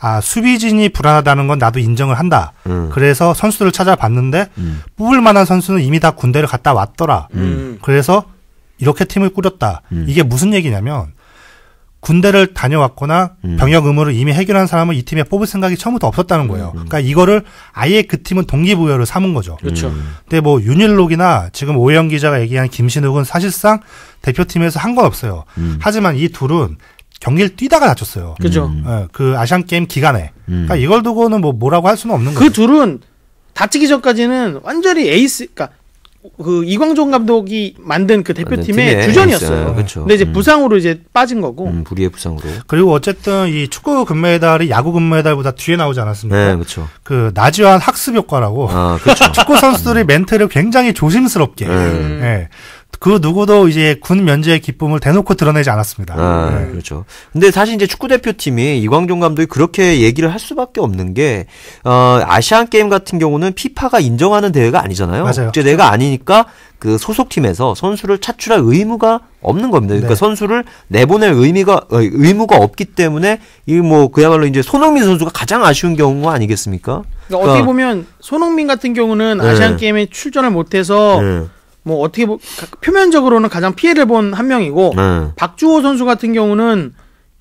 아 수비진이 불안하다는 건 나도 인정을 한다. 음. 그래서 선수들을 찾아봤는데 음. 뽑을 만한 선수는 이미 다 군대를 갔다 왔더라. 음. 음. 그래서 이렇게 팀을 꾸렸다. 음. 이게 무슨 얘기냐면 군대를 다녀왔거나 음. 병역 의무를 이미 해결한 사람을 이 팀에 뽑을 생각이 처음부터 없었다는 거예요. 그러니까 이거를 아예 그 팀은 동기부여를 삼은 거죠. 그렇죠. 근데 뭐 윤일록이나 지금 오영 기자가 얘기한 김신욱은 사실상 대표팀에서 한 건 없어요. 하지만 이 둘은 경기를 뛰다가 다쳤어요. 그죠. 음. 예, 그 아시안 게임 기간에. 음. 그러니까 이걸 두고는 뭐 뭐라고 할 수는 없는 그거죠그 둘은 다치기 전까지는 완전히 에이스, 그러니까 그 이광종 감독이 만든 그 대표팀의 주전이었어요. 그쵸. 근데 이제 음. 부상으로 이제 빠진 거고. 음, 불의의 부상으로. 그리고 어쨌든 이 축구 금메달이 야구 금메달보다 뒤에 나오지 않았습니까? 네, 그렇죠. 그 나지환 학습 효과라고 아, 그렇죠. [laughs] 축구 선수들이 멘트를 굉장히 조심스럽게 네. 예. 음. 그 누구도 이제 군 면제의 기쁨을 대놓고 드러내지 않았습니다. 아, 네. 그렇죠. 근데 사실 이제 축구 대표팀이 이광종 감독이 그렇게 얘기를 할 수밖에 없는 게 어, 아시안 게임 같은 경우는 피파가 인정하는 대회가 아니잖아요. 맞아요. 국제 대회가 아니니까 그 소속팀에서 선수를 차출할 의무가 없는 겁니다. 그러니까 네. 선수를 내보낼 의미가 어, 의무가 없기 때문에 이 뭐 그야말로 이제 손흥민 선수가 가장 아쉬운 경우가 아니겠습니까? 그러니까 그러니까 어떻게 보면 손흥민 같은 경우는 네. 아시안 게임에 출전을 못해서 네. 뭐 어떻게 보, 표면적으로는 가장 피해를 본 한 명이고 네. 박주호 선수 같은 경우는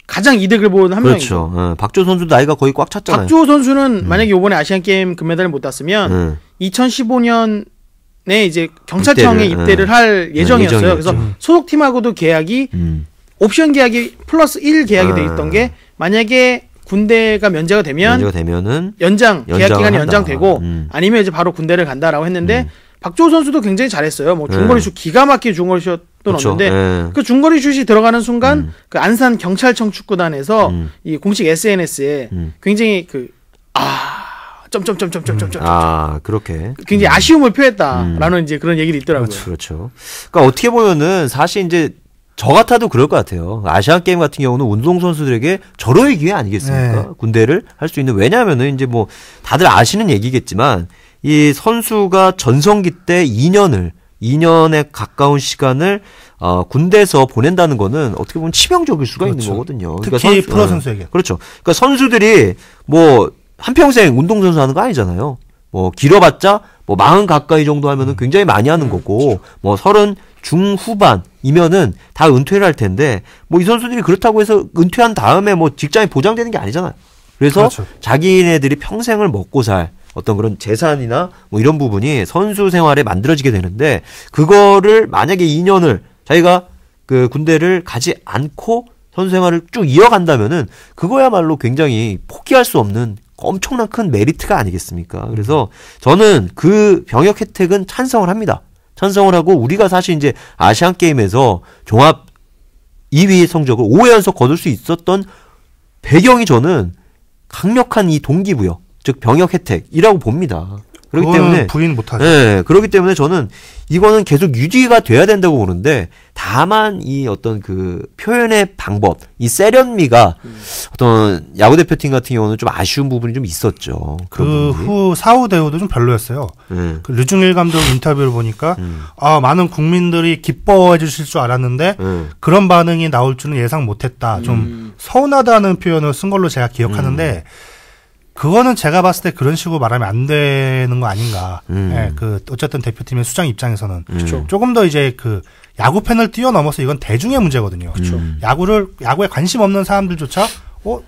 가장 이득을 본한 그렇죠. 명이죠. 네. 박주호 선수 도 나이가 거의 꽉 찼잖아요. 박주호 선수는 음. 만약에 이번에 아시안 게임 금메달을 그 못 땄으면 네. 2015년에 이제 경찰청에 입대를, 네. 입대를 할 네, 예정이었어요. 예 그래서 소속팀하고도 계약이 음. 옵션 계약이 플러스 1 계약이 네. 돼 있던 게 만약에 군대가 면제가 되면 면제가 되면은 연장 계약 기간이 연장되고 음. 아니면 이제 바로 군대를 간다라고 했는데 음. 박주호 선수도 굉장히 잘했어요. 뭐 네. 중거리 슛 기가 막히게 중거리 슛 그렇죠. 넣었는데 네. 그 중거리 슛이 들어가는 순간 음. 그 안산 경찰청 축구단에서 음. 이 공식 SNS에 음. 굉장히 그아 점점점점점점점 아 그렇게 굉장히 음. 아쉬움을 표했다라는 음. 이제 그런 얘기도 있더라고요. 그렇죠, 그렇죠, 그러니까 어떻게 보면은 사실 이제 저 같아도 그럴 것 같아요. 아시안 게임 같은 경우는 운동 선수들에게 저러의 기회 아니겠습니까? 네. 군대를 할 수 있는 왜냐하면은 이제 뭐 다들 아시는 얘기겠지만 이 선수가 전성기 때 2년을 2년에 가까운 시간을 어, 군대에서 보낸다는 거는 어떻게 보면 치명적일 수가 그렇죠. 있는 거거든요. 특히 그러니까 선수, 프로 선수에게. 어, 그렇죠. 그러니까 선수들이 뭐 한평생 운동선수 하는 거 아니잖아요. 뭐 길어봤자 뭐 마흔 가까이 정도 하면은 음. 굉장히 많이 하는 음, 거고 그렇죠. 뭐 서른 중후반이면은 다 은퇴를 할 텐데 뭐 이 선수들이 그렇다고 해서 은퇴한 다음에 뭐 직장이 보장되는 게 아니잖아요. 그래서 그렇죠. 자기네들이 평생을 먹고 살 어떤 그런 재산이나 뭐 이런 부분이 선수 생활에 만들어지게 되는데 그거를 만약에 2년을 자기가 그 군대를 가지 않고 선수 생활을 쭉 이어간다면은 그거야말로 굉장히 포기할 수 없는 엄청난 큰 메리트가 아니겠습니까? 그래서 저는 그 병역 혜택은 찬성을 합니다. 찬성을 하고 우리가 사실 이제 아시안 게임에서 종합 2위 성적을 5회 연속 거둘 수 있었던 배경이 저는 강력한 이 동기부여 즉 병역 혜택이라고 봅니다. 그렇기 때문에 부인 못하죠. 예, 그렇기 때문에 저는 이거는 계속 유지가 돼야 된다고 보는데 다만 이 어떤 그 표현의 방법, 이 세련미가 음. 어떤 야구 대표팀 같은 경우는 좀 아쉬운 부분이 좀 있었죠. 그후 그 사후 대우도 좀 별로였어요. 음. 그 류중일 감독 인터뷰를 보니까 음. 아 많은 국민들이 기뻐해 주실 줄 알았는데 예. 그런 반응이 나올 줄은 예상 못했다. 좀 음. 서운하다는 표현을 쓴 걸로 제가 기억하는데. 음. 그거는 제가 봤을 때 그런 식으로 말하면 안 되는 거 아닌가. 음. 예, 그 어쨌든 대표팀의 수장 입장에서는 음. 조금 더 이제 그 야구 팬을 뛰어넘어서 이건 대중의 문제거든요. 음. 음. 야구를 야구에 관심 없는 사람들조차 어,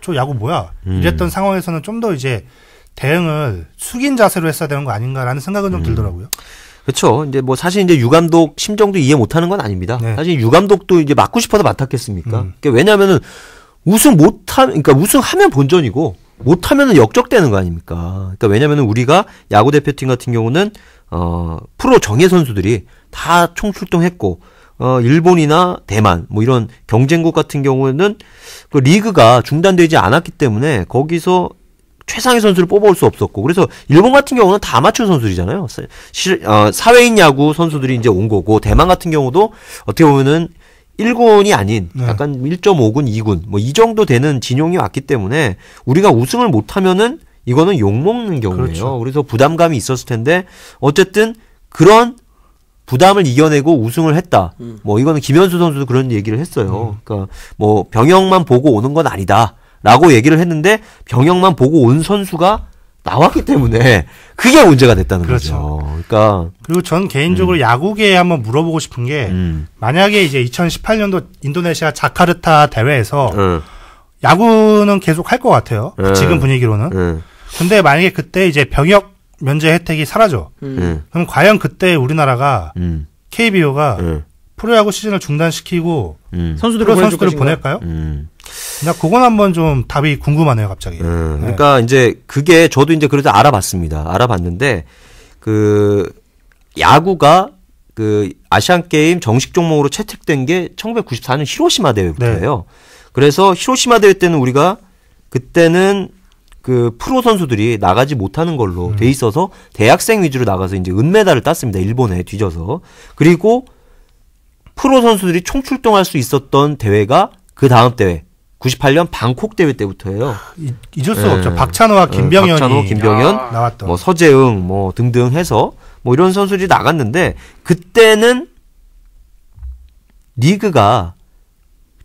저 야구 뭐야? 음. 이랬던 상황에서는 좀 더 이제 대응을 숙인 자세로 했어야 되는 거 아닌가라는 생각은 좀 음. 들더라고요. 그렇죠. 이제 뭐 사실 이제 유 감독 심정도 이해 못하는 건 아닙니다. 네. 사실 유 감독도 이제 맡고 싶어서 맡았겠습니까? 그러니까 왜냐하면은 우승 못하, 그러니까 우승하면 본전이고 못하면 은 역적되는 거 아닙니까? 그러니까 왜냐면은 우리가 야구 대표팀 같은 경우는 어 프로 정예 선수들이 다 총출동했고 어 일본이나 대만 뭐 이런 경쟁국 같은 경우는 그 리그가 중단되지 않았기 때문에 거기서 최상의 선수를 뽑아올 수 없었고 그래서 일본 같은 경우는 다 아마추어 선수들이잖아요. 실, 어, 사회인 야구 선수들이 이제 온 거고 대만 같은 경우도 어떻게 보면은 1군이 아닌 네. 약간 네. 1.5군, 2군 뭐 이 정도 되는 진용이 왔기 때문에 우리가 우승을 못 하면은 이거는 욕먹는 경우예요. 그렇죠. 그래서 부담감이 있었을 텐데 어쨌든 그런 부담을 이겨내고 우승을 했다. 음. 뭐 이거는 김현수 선수도 그런 얘기를 했어요. 음. 그러니까 뭐 병역만 보고 오는 건 아니다. 라고 얘기를 했는데 병역만 보고 온 선수가 나왔기 때문에 그게 문제가 됐다는 그렇죠. 거죠. 그러니까 그리고 전 개인적으로 음. 야구계에 한번 물어보고 싶은 게 음. 만약에 이제 2018년도 인도네시아 자카르타 대회에서 음. 야구는 계속 할 것 같아요. 음. 지금 분위기로는. 음. 근데 만약에 그때 이제 병역 면제 혜택이 사라져. 음. 그럼 과연 그때 우리나라가 KBO가 프로야구 시즌을 중단시키고 선 선수들을 보낼까요? 그러니 그건 한번 좀 답이 궁금하네요, 갑자기. 음, 네. 그러니까 네. 이제 그게 저도 이제 그래서 알아봤습니다. 알아봤는데 그 야구가 그 아시안 게임 정식 종목으로 채택된 게 1994년 히로시마 대회부터예요. 네. 그래서 히로시마 대회 때는 우리가 그때는 그 프로 선수들이 나가지 못하는 걸로 음. 돼 있어서 대학생 위주로 나가서 이제 은메달을 땄습니다. 일본에 뒤져서. 그리고 프로 선수들이 총출동할 수 있었던 대회가 그 다음 대회 98년 방콕 대회 때부터예요. 아, 잊을 수가 네. 없죠. 박찬호와 예, 김병현이 박찬호, 아, 김병현, 아~ 나왔던. 뭐 서재응 뭐 등등 해서 뭐 이런 선수들이 나갔는데 그때는 리그가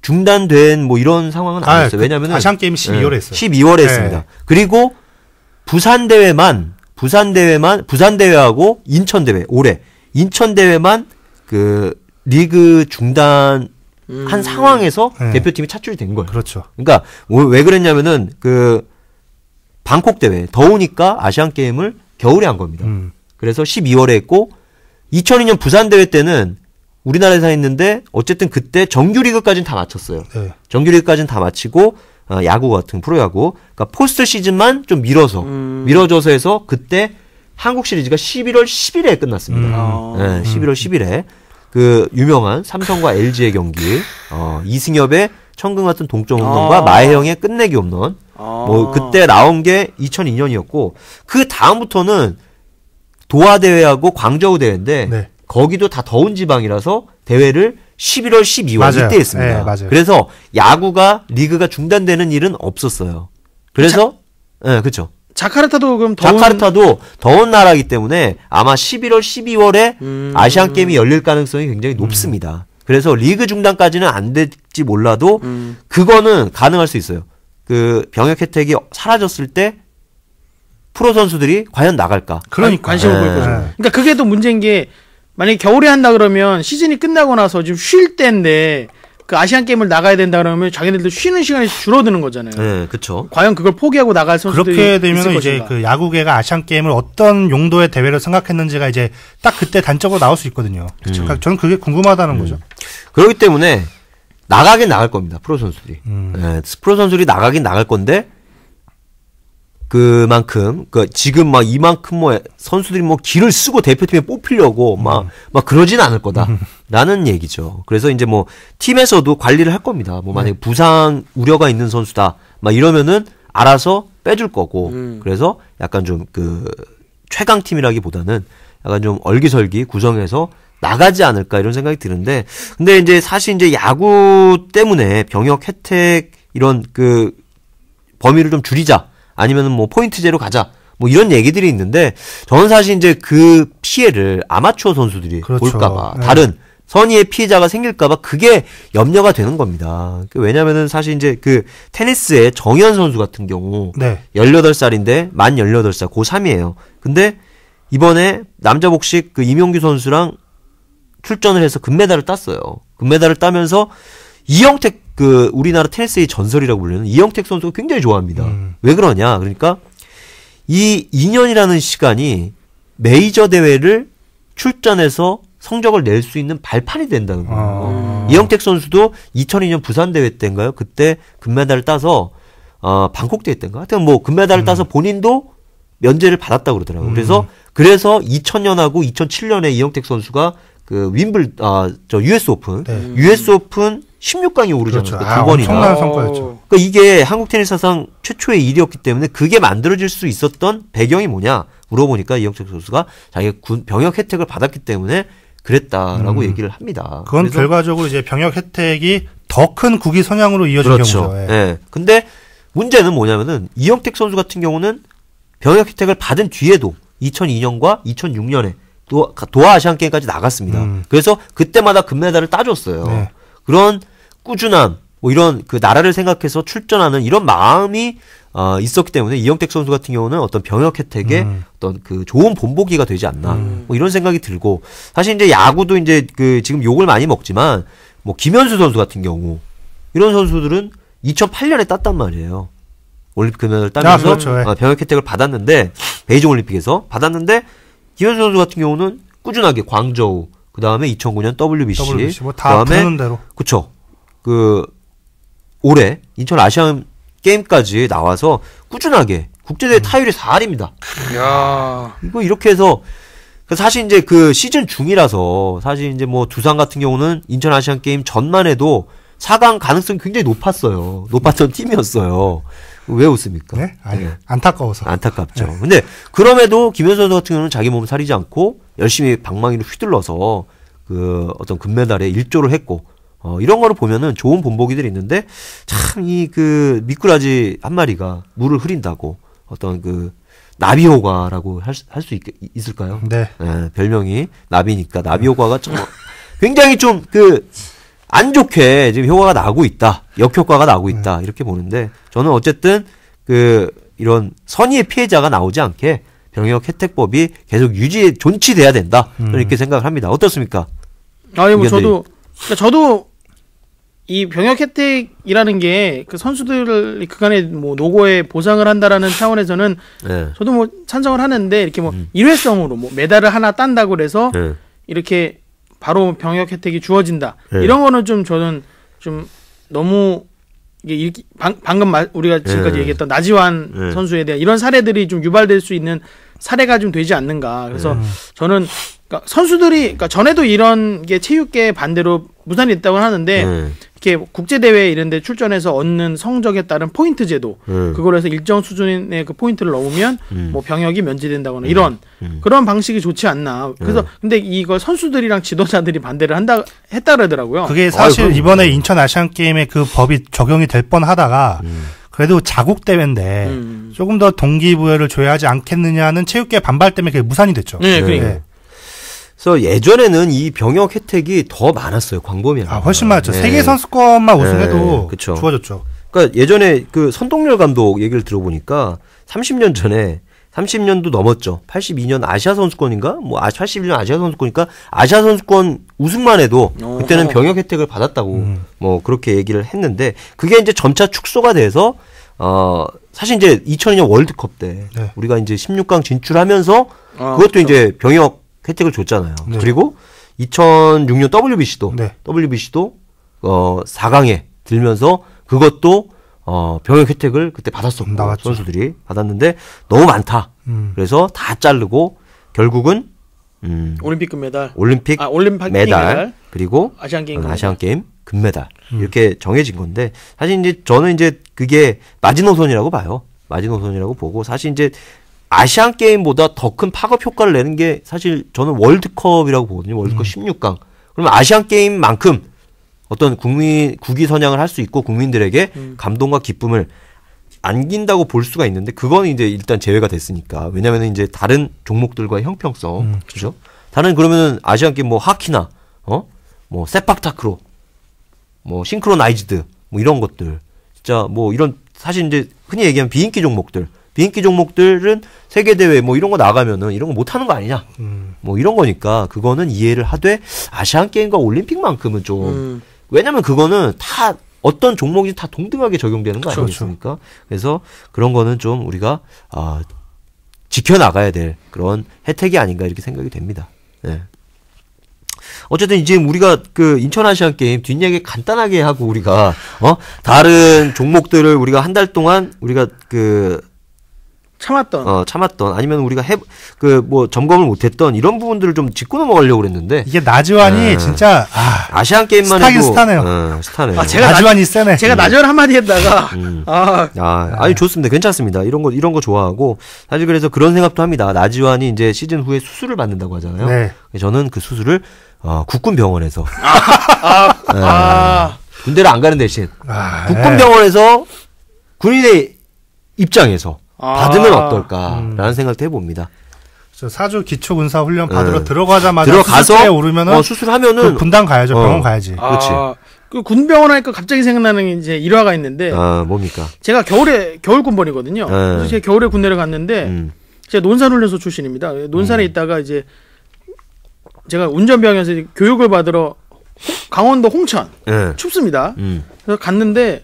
중단된 뭐 이런 상황은 아, 니었어요 왜냐하면 아시안 게임 12월에 네, 했어요. 12월에 네. 했습니다. 그리고 부산 대회만 부산 대회만 부산 대회하고 인천 대회 올해 인천 대회만 그 리그 중단 음. 한 상황에서 네. 대표팀이 차출된 이 거예요. 그렇죠. 그러니까 왜 그랬냐면은 그 방콕 대회 더우니까 아시안 게임을 겨울에 한 겁니다. 음. 그래서 12월에 했고 2002년 부산 대회 때는 우리나라에서 했는데 어쨌든 그때 정규리그까지는 다 마쳤어요. 네. 정규리그까지는 다 마치고 어, 야구 같은 프로야구 그러니까 포스트 시즌만 좀 밀어서 음. 밀어줘서 해서 그때 한국 시리즈가 11월 10일에 끝났습니다. 음. 네, 11월 10일에 그 유명한 삼성과 LG의 경기 어, 이승엽의 천금 같은 동점 홈런과 아. 마혜영의 끝내기 홈런 아. 뭐 그때 나온 게 2002년이었고 그 다음부터는 도하 대회하고 광저우 대회인데 네. 거기도 다 더운 지방이라서 대회를 11월 12월 이때 했습니다. 네, 그래서 야구가 리그가 중단되는 일은 없었어요. 그래서 예, 네, 그렇죠. 자카르타도 그럼 더운... 자카르타도 더운 나라이기 때문에 아마 11월 12월에 음... 아시안 게임이 열릴 가능성이 굉장히 음. 높습니다. 음... 그래서 리그 중단까지는 안 될지 몰라도 음... 그거는 가능할 수 있어요. 그 병역 혜택이 사라졌을 때 프로 선수들이 과연 나갈까? 그러니까 관심을 보일 네. 거죠. 그러니까 그게 또 문제인 게 만약에 겨울에 한다 그러면 시즌이 끝나고 나서 지금 쉴 때인데 그 아시안 게임을 나가야 된다 그러면 자기네들도 쉬는 시간이 줄어드는 거잖아요. 네, 그렇죠. 과연 그걸 포기하고 나갈 선수들이 그렇게 되면 이제 것인가. 그 야구계가 아시안 게임을 어떤 용도의 대회로 생각했는지가 이제 딱 그때 단적으로 나올 수 있거든요. 그쵸. 음. 그러니까 저는 그게 궁금하다는 음. 거죠. 그렇기 때문에 나가긴 나갈 겁니다. 프로 선수들이. 음. 네, 프로 선수들이 나가긴 나갈 건데 그만큼 그 지금 막 이만큼 뭐 선수들이 뭐 길을 쓰고 대표팀에 뽑히려고 막막 음. 막 그러진 않을 거다라는 음. 얘기죠. 그래서 이제 뭐 팀에서도 관리를 할 겁니다. 뭐 만약에 음. 부상 우려가 있는 선수다 막 이러면은 알아서 빼줄 거고 음. 그래서 약간 좀 그 최강 팀이라기보다는 약간 좀 얼기설기 구성해서 나가지 않을까 이런 생각이 드는데 근데 이제 사실 이제 야구 때문에 병역 혜택 이런 그 범위를 좀 줄이자. 아니면 뭐 포인트제로 가자. 뭐 이런 얘기들이 있는데 저는 사실 이제 그 피해를 아마추어 선수들이 그렇죠. 볼까봐 네. 다른 선의의 피해자가 생길까봐 그게 염려가 되는 겁니다. 그 왜냐면은 사실 이제 그 테니스의 정현 선수 같은 경우 네. 18살인데 만 18살 고3이에요. 근데 이번에 남자 복식 그 임용규 선수랑 출전을 해서 금메달을 땄어요. 금메달을 따면서 이영택 그 우리나라 테니스의 전설이라고 불리는 이영택 선수가 굉장히 좋아합니다. 음. 왜 그러냐? 그러니까 이 2년이라는 시간이 메이저 대회를 출전해서 성적을 낼 수 있는 발판이 된다는 거예요. 아. 음. 이영택 선수도 2002년 부산 대회 때인가요? 그때 금메달을 따서 어, 방콕 대회 때인가? 하여튼 뭐 금메달을 음. 따서 본인도 면제를 받았다 그러더라고요. 음. 그래서 그래서 2000년하고 2007년에 이영택 선수가 그 윈블 아 저 US 오픈, 네. US 오픈 16강이 오르잖아요. 그렇죠. 그니까 아, 번이나. 엄청난 성과였죠. 그러니까 이게 한국 테니스 사상 최초의 일이었기 때문에 그게 만들어질 수 있었던 배경이 뭐냐 물어보니까 이영철 선수가 자기가 군 병역 혜택을 받았기 때문에 그랬다라고 음. 얘기를 합니다. 그건 결과적으로 이제 병역 혜택이 더 큰 국위 선양으로 이어진 그렇죠. 경우죠. 예. 예. 근데 문제는 뭐냐면은 이영택 선수 같은 경우는 병역 혜택을 받은 뒤에도 2002년과 2006년에 또 도하 아시안 게임까지 나갔습니다. 음. 그래서 그때마다 금메달을 따줬어요. 네. 그런 꾸준함, 뭐 이런 그 나라를 생각해서 출전하는 이런 마음이 어, 있었기 때문에 이영택 선수 같은 경우는 어떤 병역 혜택에 음. 어떤 그 좋은 본보기가 되지 않나 음. 뭐 이런 생각이 들고 사실 이제 야구도 이제 그 지금 욕을 많이 먹지만 뭐 김현수 선수 같은 경우 이런 선수들은 2008년에 땄단 말이에요. 올림픽 금연을 따면서 아, 그렇죠, 예. 어, 병역 혜택을 받았는데 베이징 올림픽에서 받았는데 김현수 선수 같은 경우는 꾸준하게 광저우 그 다음에 2009년 WBC, WBC 뭐 그다음에 그쵸 그 올해 인천 아시안 게임까지 나와서 꾸준하게 국제대회 음. 타율이 4할입니다. 야. 이거 이렇게 해서 그 사실 이제 그 시즌 중이라서 사실 이제 뭐 두산 같은 경우는 인천 아시안 게임 전만 해도 4강 가능성이 굉장히 높았어요. 높았던 팀이었어요. 왜 웃습니까? 네? 아니, 네. 안타까워서. 안타깝죠. 네. 근데 그럼에도 김현수 선수 같은 경우는 자기 몸을 사리지 않고 열심히 방망이를 휘둘러서 그 어떤 금메달에 일조를 했고 어, 이런 거를 보면은 좋은 본보기들이 있는데 참 이 그 미꾸라지 한 마리가 물을 흐린다고 어떤 그나비효과라고할 수 있을까요? 네. 네. 별명이 나비니까 나비효과가좀 굉장히 좀 그 안 좋게 지금 효과가 나고 있다. 역효과가 나고 있다. 네. 이렇게 보는데 저는 어쨌든 그 이런 선의의 피해자가 나오지 않게 병역 혜택법이 계속 유지 존치돼야 된다. 음. 이렇게 생각을 합니다. 어떻습니까? 아니 뭐 저도 그러니까 저도 이 병역 혜택이라는 게 그 선수들 그간에 뭐 노고에 보상을 한다라는 차원에서는 네. 저도 뭐 찬성을 하는데 이렇게 뭐 음. 일회성으로 뭐 메달을 하나 딴다고 그래서 네. 이렇게 바로 병역 혜택이 주어진다 네. 이런 거는 좀 저는 좀 너무 이게 방, 방금 마, 우리가 지금까지 네. 얘기했던 나지완 네. 선수에 대한 이런 사례들이 좀 유발될 수 있는 사례가 좀 되지 않는가 그래서 네. 저는 그니까 선수들이 그니까 전에도 이런 게 체육계 반대로 무산이 있다고 하는데 네. 이렇게 국제 대회 이런 데 출전해서 얻는 성적에 따른 포인트 제도 네. 그걸 해서 일정 수준의 그 포인트를 넣으면 음. 뭐 병역이 면제된다거나 음. 이런 음. 그런 방식이 좋지 않나. 그래서 음. 근데 이걸 선수들이랑 지도자들이 반대를 한다 했다 그러더라고요. 그게 사실 아유, 이번에 인천 아시안 게임에 그 법이 적용이 될 뻔하다가 음. 그래도 자국 대회인데 음. 조금 더 동기부여를 줘야 하지 않겠느냐는 체육계 반발 때문에 그게 무산이 됐죠. 네, 그러니까. 네. 그래서 예전에는 이 병역 혜택이 더 많았어요. 광범위한. 아, 훨씬 많았죠. 네. 세계 선수권만 우승해도 네. 예, 좋아졌죠. 그러니까 예전에 그 선동열 감독 얘기를 들어보니까 30년 전에 30년도 넘었죠. 82년 아시아 선수권인가? 뭐 81년 아, 아시아 선수권이니까 아시아 선수권 우승만 해도 어. 그때는 병역 혜택을 받았다고 음. 뭐 그렇게 얘기를 했는데 그게 이제 점차 축소가 돼서 어 사실 이제 2002년 월드컵 때 네. 우리가 이제 16강 진출하면서 아, 그것도 그렇죠. 이제 병역 혜택을 줬잖아요. 네. 그리고 2006년 WBC도 네. WBC도 어 4강에 들면서 그것도 어 병역 혜택을 그때 받았었고 음, 나왔죠. 선수들이 받았는데 너무 많다. 음. 그래서 다 자르고 결국은 음, 올림픽 금메달, 올림픽, 아, 올림픽 메달, 메달, 그리고 아시안 게임, 아시안 게임 금메달 음. 이렇게 정해진 건데 사실 이제 저는 이제 그게 마지노선이라고 봐요. 마지노선이라고 보고 사실 이제 아시안 게임보다 더 큰 파급 효과를 내는 게 사실 저는 월드컵이라고 보거든요. 월드컵 음. 16강. 그러면 아시안 게임만큼 어떤 국민 국위 선양을 할 수 있고 국민들에게 음. 감동과 기쁨을 안긴다고 볼 수가 있는데 그건 이제 일단 제외가 됐으니까 왜냐하면 이제 다른 종목들과 형평성 음, 그렇죠. 다른 그러면은 아시안 게임 뭐 하키나 어뭐 세팍타크로 뭐 싱크로나이즈드 뭐 이런 것들 진짜 뭐 이런 사실 이제 흔히 얘기하는 비인기 종목들 비인기 그 종목들은 세계 대회 뭐 이런 거 나가면은 이런 거 못 하는 거 아니냐. 음. 뭐 이런 거니까 그거는 이해를 하되 아시안 게임과 올림픽만큼은 좀 음. 왜냐면 그거는 다 어떤 종목이 다 동등하게 적용되는 거 그렇죠. 아니겠습니까? 그 그래서 그런 거는 좀 우리가 아 지켜나가야 될 그런 혜택이 아닌가 이렇게 생각이 됩니다. 네. 어쨌든 이제 우리가 그 인천 아시안 게임 뒷얘기 간단하게 하고 우리가 어 다른 종목들을 우리가 한 달 동안 우리가 그 참았던. 어, 참았던. 아니면 우리가 해, 그, 뭐, 점검을 못했던 이런 부분들을 좀 짚고 넘어가려고 그랬는데. 이게 나지완이 에. 네. 진짜, 아. 시안 게임만 스타긴 해도. 스타네요. 어, 스타네요. 아, 제가 나지완이 나, 세네. 제가 음. 나지완 한마디 했다가. 음. 아. 아, 아니, 좋습니다. 괜찮습니다. 이런 거, 이런 거 좋아하고. 사실 그래서 그런 생각도 합니다. 나지완이 이제 시즌 후에 수술을 받는다고 하잖아요. 네. 저는 그 수술을, 어, 국군병원에서. [laughs] 아, 아, 네. 아. 군대를 안 가는 대신. 아, 국군병원에서 군인의 입장에서 아. 받으면 어떨까라는 음. 생각도 해봅니다. 사주 기초 군사 훈련 받으러 네. 들어가자마자 들어가서 오르면은 어, 수술하면은 그 분당 가야죠. 어. 병원 가야지. 아, 그렇지. 그 군병원 하니까 갑자기 생각나는 게 이제 일화가 있는데 아, 뭡니까? 제가 겨울에 겨울 군번이거든요. 네. 제가 겨울에 군대를 갔는데 음. 제가 논산 훈련소 출신입니다. 예, 논산에 음. 있다가 이제 제가 운전병에서 교육을 받으러 강원도 홍천 네. 춥습니다. 음. 그래서 갔는데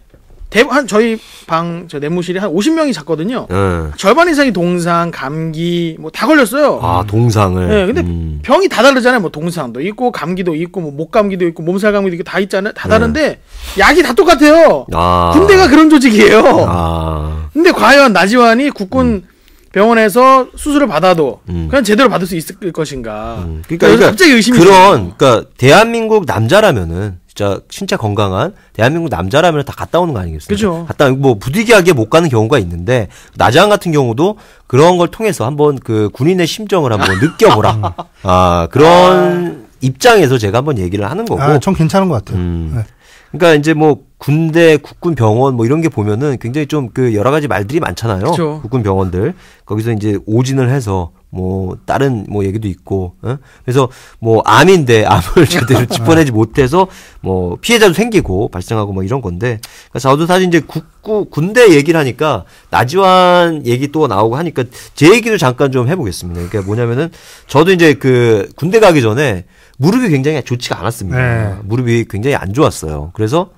대한 저희 방저내무실에한 50명이 잤거든요. 네. 절반 이상이 동상, 감기 뭐 다 걸렸어요. 아 동상을. 네, 근데 음. 병이 다 다르잖아요. 뭐 동상도 있고 감기도 있고 뭐 목감기도 있고 몸살 감기도 있고 다 있잖아요. 다 네. 다른데 네. 약이 다 똑같아요. 아. 군대가 그런 조직이에요. 아. 근데 과연 나지환이 국군 음. 병원에서 수술을 받아도 음. 그냥 제대로 받을 수 있을 것인가. 음. 그러니까, 그러니까 갑자기 의심이 그런 있어요. 그러니까 대한민국 남자라면은 진짜 진짜 건강한 대한민국 남자라면 다 갔다 오는 거 아니겠습니까? 그죠. 갔다 뭐 부득이하게 못 가는 경우가 있는데 나장 같은 경우도 그런 걸 통해서 한번 그 군인의 심정을 한번 [laughs] 느껴보라. 아 그런 아... 입장에서 제가 한번 얘기를 하는 거고. 아, 전 괜찮은 것 같아요. 음. 네. 그러니까 이제 뭐 군대, 국군 병원 뭐 이런 게 보면은 굉장히 좀 그 여러 가지 말들이 많잖아요. 그쵸. 국군 병원들 거기서 이제 오진을 해서 뭐 다른 뭐 얘기도 있고 어? 그래서 뭐 암인데 암을 [laughs] 제대로 짚어내지 못해서 뭐 피해자도 생기고 발생하고 뭐 이런 건데 그래서 그러니까 저도 사실 이제 국구 군대 얘기를 하니까 나지완 얘기 또 나오고 하니까 제 얘기도 잠깐 좀 해보겠습니다. 그러니까 뭐냐면은 저도 이제 그 군대 가기 전에 무릎이 굉장히 좋지가 않았습니다. 네. 무릎이 굉장히 안 좋았어요. 그래서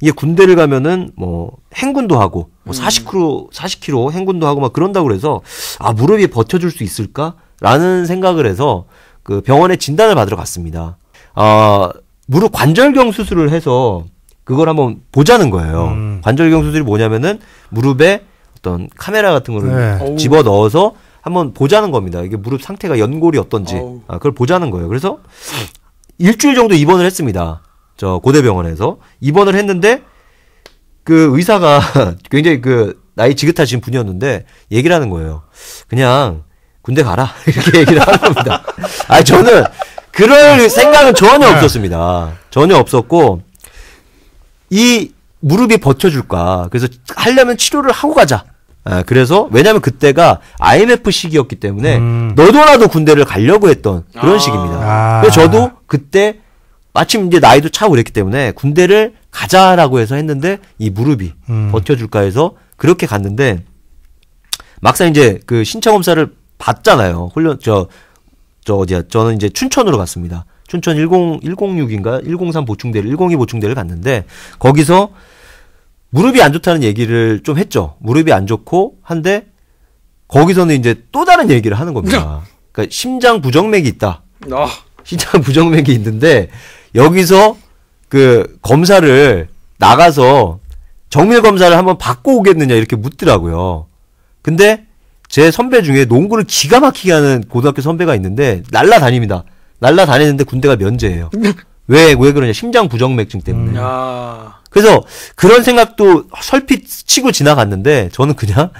이게 군대를 가면은 뭐 행군도 하고 뭐 40km 40km 행군도 하고 막 그런다고 그래서 아 무릎이 버텨줄 수 있을까라는 생각을 해서 그 병원에 진단을 받으러 갔습니다. 아 무릎 관절경 수술을 해서 그걸 한번 보자는 거예요. 음. 관절경 수술이 뭐냐면은 무릎에 어떤 카메라 같은 거를 네. 집어 넣어서 한번 보자는 겁니다. 이게 무릎 상태가 연골이 어떤지 아, 그걸 보자는 거예요. 그래서 일주일 정도 입원을 했습니다. 저 고대병원에서 입원을 했는데 그 의사가 [laughs] 굉장히 그 나이 지긋하신 분이었는데 얘기를 하는 거예요. 그냥 군대 가라 [laughs] 이렇게 얘기를 하는 겁니다. 아 저는 그럴 생각은 전혀 없었습니다. 전혀 없었고 이 무릎이 버텨줄까 그래서 하려면 치료를 하고 가자. 아, 그래서 왜냐하면 그때가 IMF 시기였기 때문에 음. 너도나도 군대를 가려고 했던 그런 아. 시기입니다. 아. 그래서 저도 그때 마침 이제 나이도 차고 오랬기 때문에 군대를 가자라고 해서 했는데 이 무릎이 음. 버텨줄까 해서 그렇게 갔는데 막상 이제 그 신체 검사를 받잖아요 훈련 저저 저 어디야? 저는 이제 춘천으로 갔습니다. 춘천 10 106인가 103 보충대를 102 보충대를 갔는데 거기서 무릎이 안 좋다는 얘기를 좀 했죠. 무릎이 안 좋고 한데 거기서는 이제 또 다른 얘기를 하는 겁니다. 네. 그러니까 심장 부정맥이 있다. 어. 심장 [laughs] 부정맥이 있는데 여기서 그 검사를 나가서 정밀 검사를 한번 받고 오겠느냐 이렇게 묻더라고요. 근데 제 선배 중에 농구를 기가 막히게 하는 고등학교 선배가 있는데 날라다닙니다. 날라다니는데 군대가 면제예요. [laughs] 왜, 왜 그러냐. 심장 부정맥증 때문에. 음. 아. 그래서 그런 생각도 설핏 치고 지나갔는데 저는 그냥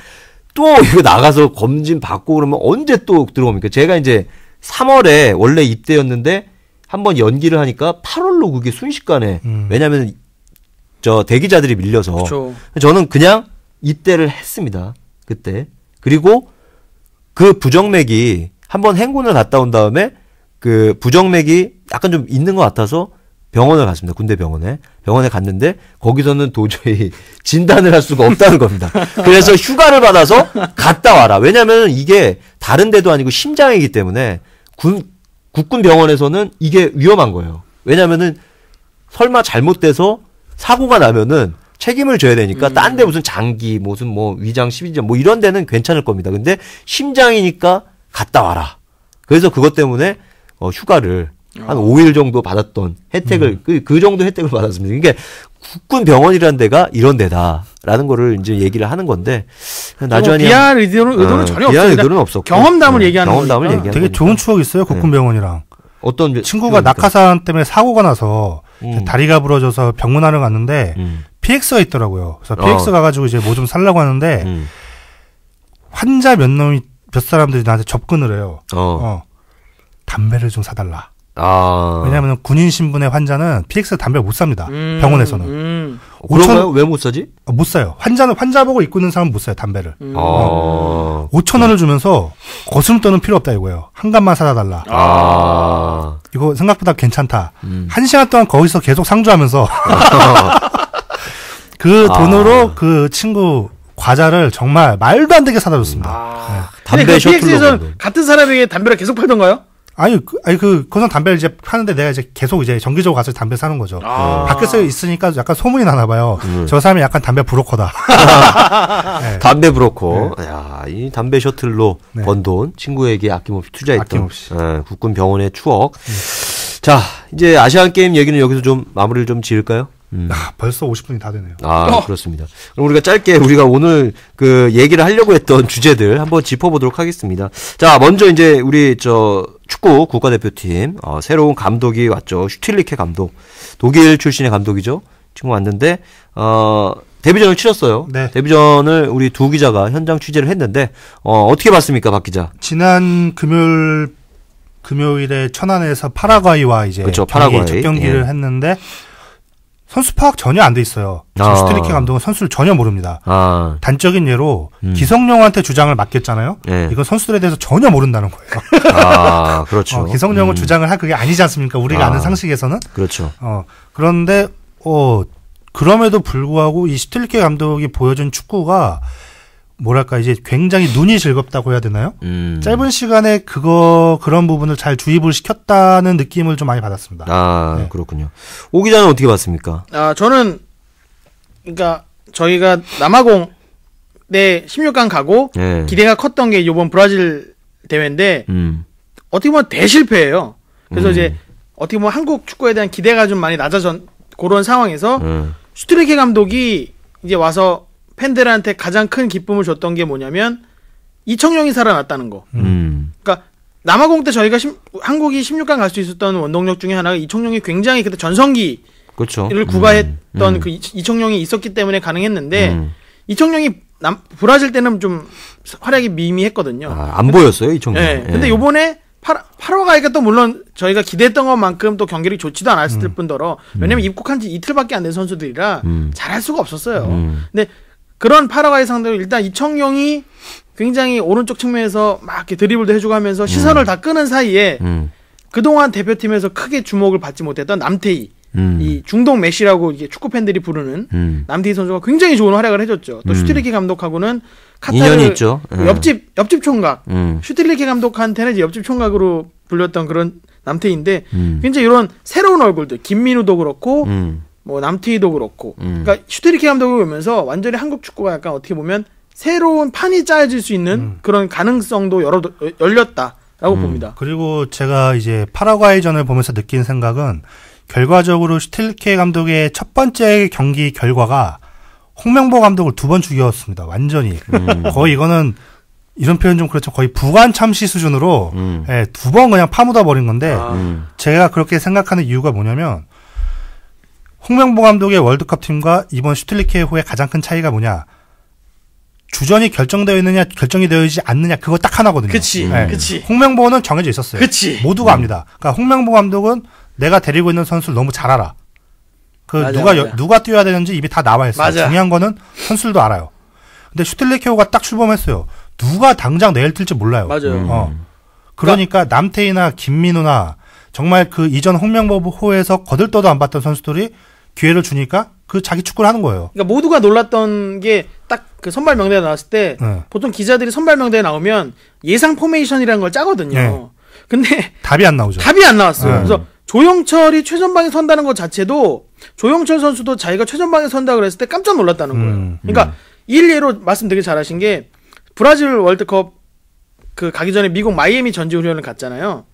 또 이거 나가서 검진 받고 그러면 언제 또 들어옵니까? 제가 이제 3월에 원래 입대였는데 한번 연기를 하니까 8월로 그게 순식간에 음. 왜냐하면 저 대기자들이 밀려서 그쵸. 저는 그냥 입대를 했습니다 그때 그리고 그 부정맥이 한번 행군을 갔다 온 다음에 그 부정맥이 약간 좀 있는 것 같아서 병원을 갔습니다. 군대 병원에. 병원에 갔는데 거기서는 도저히 [laughs] 진단을 할 수가 없다는 겁니다. 그래서 휴가를 받아서 갔다 와라. 왜냐면 하 이게 다른 데도 아니고 심장이기 때문에 군 국군 병원에서는 이게 위험한 거예요. 왜냐면은 설마 잘못돼서 사고가 나면은 책임을 져야 되니까 음. 딴데 무슨 장기 무슨 뭐 위장 십인전 뭐 이런 데는 괜찮을 겁니다. 근데 심장이니까 갔다 와라. 그래서 그것 때문에 어 휴가를 한 5일 정도 받았던 혜택을 음. 그, 그 정도 혜택을 받았습니다. 그러니까 국군 병원이라는 데가 이런 데다라는 거를 이제 얘기를 하는 건데 뭐 나중에 비하 의도는 어, 전혀 없었고 경험담을 네. 얘기하는 경험담을 얘기하는 되게 거니까. 좋은 추억 이 있어요 네. 국군 병원이랑 어떤 친구가 그러니까. 낙하산 때문에 사고가 나서 음. 다리가 부러져서 병문안을 갔는데 음. PX가 있더라고요. 그래서 PX 어. 가가지고 이제 뭐 좀 살라고 하는데 음. 환자 몇 놈이 몇 사람들이 나한테 접근을 해요. 어. 어. 담배를 좀 사달라. 아. 왜냐하면 군인 신분의 환자는 PX 담배 못 삽니다. 음, 음, 병원에서는. 음. 5천 왜못 사지? 어, 못 사요. 환자는 환자복을 입고 있는 사람 못 사요 담배를. 음. 어. 아. 5천 원을 주면서 거스름 떠는 필요 없다 이거예요. 한 갑만 사다 달라. 아. 이거 생각보다 괜찮다. 음. 한 시간 동안 거기서 계속 상주하면서 [laughs] 그 아. 돈으로 그 친구 과자를 정말 말도 안 되게 사다 줬습니다. 아. 네. 담배 그 셔틀로. PX에서 같은 사람에게 담배를 계속 팔던가요? 아니, 그, 아니, 그, 거기서 담배를 이제 파는데 내가 이제 계속 이제 정기적으로 가서 담배 사는 거죠. 아. 밖에서 있으니까 약간 소문이 나나 봐요. 음. 저 사람이 약간 담배 브로커다. [laughs] 네. 담배 브로커. 네. 야, 이 담배 셔틀로 네. 번돈 친구에게 아낌없이 투자했던 아낌없이. 예, 국군 병원의 추억. 자, 이제 아시안 게임 얘기는 여기서 좀 마무리를 좀 지을까요? 음. 아, 벌써 50분이 다 되네요. 아, 어! 그렇습니다. 그럼 우리가 짧게 우리가 오늘 그 얘기를 하려고 했던 주제들 한번 짚어보도록 하겠습니다. 자, 먼저 이제 우리 저 축구 국가대표팀 어, 새로운 감독이 왔죠. 슈틸리케 감독. 독일 출신의 감독이죠. 지금 왔는데 어 데뷔전을 치렀어요. 네. 데뷔전을 우리 두 기자가 현장 취재를 했는데 어, 어떻게 봤습니까, 박 기자? 지난 금요일 금요일에 천안에서 파라과이와 이제 그렇죠, 파라과이 첫 경기를 예. 했는데 선수 파악 전혀 안 돼 있어요. 아. 스트리키 감독은 선수를 전혀 모릅니다. 아. 단적인 예로 음. 기성용한테 주장을 맡겼잖아요. 네. 이건 선수들에 대해서 전혀 모른다는 거예요. 아, 그렇죠. [laughs] 어, 기성용을 음. 주장을 할 그게 아니지 않습니까? 우리가 아. 아는 상식에서는. 그렇죠. 어, 그런데 어 그럼에도 불구하고 이스트리케 감독이 보여준 축구가 뭐랄까 이제 굉장히 눈이 즐겁다고 해야 되나요? 음. 짧은 시간에 그거 그런 부분을 잘 주입을 시켰다는 느낌을 좀 많이 받았습니다. 아 네. 그렇군요. 오 기자는 어떻게 봤습니까? 아 저는 그러니까 저희가 남아공 내 16강 가고 네. 기대가 컸던 게 이번 브라질 대회인데 음. 어떻게 보면 대실패예요. 그래서 음. 이제 어떻게 보면 한국 축구에 대한 기대가 좀 많이 낮아진 그런 상황에서 네. 슈트리케 감독이 이제 와서 팬들한테 가장 큰 기쁨을 줬던 게 뭐냐면 이청용이 살아났다는 거. 음. 그러니까 남아공 때 저희가 심, 한국이 16강 갈 수 있었던 원동력 중에 하나가 이청용이 굉장히 그때 전성기를 그렇죠. 구가했던 음. 그 이청용이 있었기 때문에 가능했는데 음. 이청용이 남, 브라질 때는 좀 활약이 미미했거든요. 아, 안 근데, 보였어요 이청용. 네. 예. 근데 요번에 8, 8월 가니까 또 물론 저희가 기대했던 것만큼 또 경기력이 좋지도 않았을 음. 뿐더러 왜냐면 음. 입국한 지 이틀밖에 안 된 선수들이라 음. 잘할 수가 없었어요. 근데 그런 파라과이 상대로 일단 이청용이 굉장히 오른쪽 측면에서 막 이렇게 드리블도 해주고 하면서 음. 시선을 다 끄는 사이에 음. 그동안 대표팀에서 크게 주목을 받지 못했던 남태희 음. 이 중동 메시라고 이게 축구 팬들이 부르는 음. 남태희 선수가 굉장히 좋은 활약을 해줬죠. 또 음. 슈틸리케 감독하고는 카타르 있죠. 그 예. 옆집 옆집 총각 음. 슈틸리케 감독한테는 옆집 총각으로 불렸던 그런 남태인데 희 굉장히 이런 새로운 얼굴들 김민우도 그렇고 뭐 남티도 그렇고 음. 그러니까 슈트리케 감독을 보면서 완전히 한국 축구가 약간 어떻게 보면 새로운 판이 짜여질 수 있는 음. 그런 가능성도 열어 열렸다라고 음. 봅니다. 그리고 제가 이제 파라과이전을 보면서 느낀 생각은 결과적으로 슈틸케 감독의 첫 번째 경기 결과가 홍명보 감독을 두 번 죽였습니다. 완전히 음. 거의 이거는 이런 표현 좀 그렇죠. 거의 부관 참시 수준으로 음. 예, 두번 그냥 파묻어 버린 건데 아. 음. 제가 그렇게 생각하는 이유가 뭐냐면 홍명보 감독의 월드컵 팀과 이번 슈틸리케호의 가장 큰 차이가 뭐냐? 주전이 결정되어 있느냐 결정이 되어지 않느냐 그거 딱 하나거든요. 그치, 네. 그치. 홍명보는 정해져 있었어요. 그치. 모두가 음. 압니다. 그러니까 홍명보 감독은 내가 데리고 있는 선수를 너무 잘 알아. 그 맞아, 누가 맞아. 누가 뛰어야 되는지 이미 다 나와 있어요. 맞아. 중요한 거는 선수들도 알아요. 근데 슈틸리케호가딱 출범했어요. 누가 당장 내일 뛸지 몰라요. 맞아요. 어. 음. 그러니까, 그 남태희나 김민우나 정말 그 이전 홍명보 호에서 거들떠도 안 봤던 선수들이 기회를 주니까 그 자기 축구를 하는 거예요. 그러니까 모두가 놀랐던 게 딱 그 선발 명단에 나왔을 때 네. 보통 기자들이 선발 명단에 나오면 예상 포메이션이라는 걸 짜거든요. 네. 근데 답이 안 나오죠. 답이 안 나왔어요. 네. 그래서 조영철이 최전방에 선다는 것 자체도 조영철 선수도 자기가 최전방에 선다 그랬을 때 깜짝 놀랐다는 거예요. 음, 음. 그러니까 일례로 말씀 되게 잘하신 게 브라질 월드컵 그 가기 전에 미국 마이애미 전지 훈련을 갔잖아요.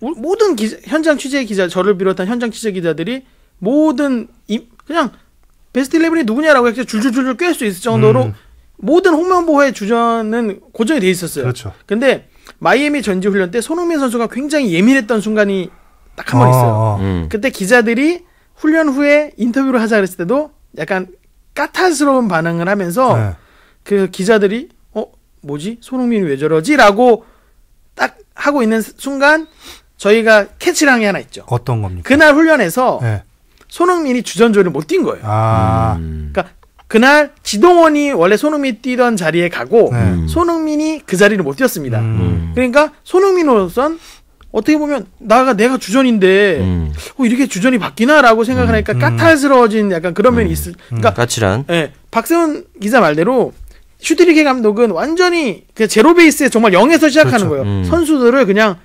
모든 기자, 현장 취재 기자 저를 비롯한 현장 취재 기자들이 모든 그냥 베스트 11이 누구냐라고 이렇게 줄줄줄줄 꿰수 있을 정도로 음. 모든 홈런 보호의 주전은 고정이 돼 있었어요. 그렇죠. 근데 마이애미 전지 훈련 때 손흥민 선수가 굉장히 예민했던 순간이 딱 한번 아, 있어요. 아. 음. 그때 기자들이 훈련 후에 인터뷰를 하자 그랬을 때도 약간 까탈스러운 반응을 하면서 네. 그 기자들이 어 뭐지 손흥민이 왜 저러지라고 딱 하고 있는 순간 저희가 캐치랑 이 하나 있죠. 어떤 겁니까? 그날 훈련에서 네. 손흥민이 주전조를 못 뛴 거예요. 아. 음. 그러니까 그날 지동원이 원래 손흥민 뛰던 자리에 가고 네. 음. 손흥민이 그 자리를 못 뛰었습니다. 음. 음. 그러니까 손흥민으로선 어떻게 보면 나가 내가 주전인데 음. 어, 이렇게 주전이 바뀌나라고 생각하니까 음. 까탈스러워진 약간 그런 면이 있을. 그러니까 까칠한. 예, 박세훈 기자 말대로 슈트리케 감독은 완전히 그 제로 베이스에 정말 0에서 시작하는 그렇죠. 거예요. 선수들을 그냥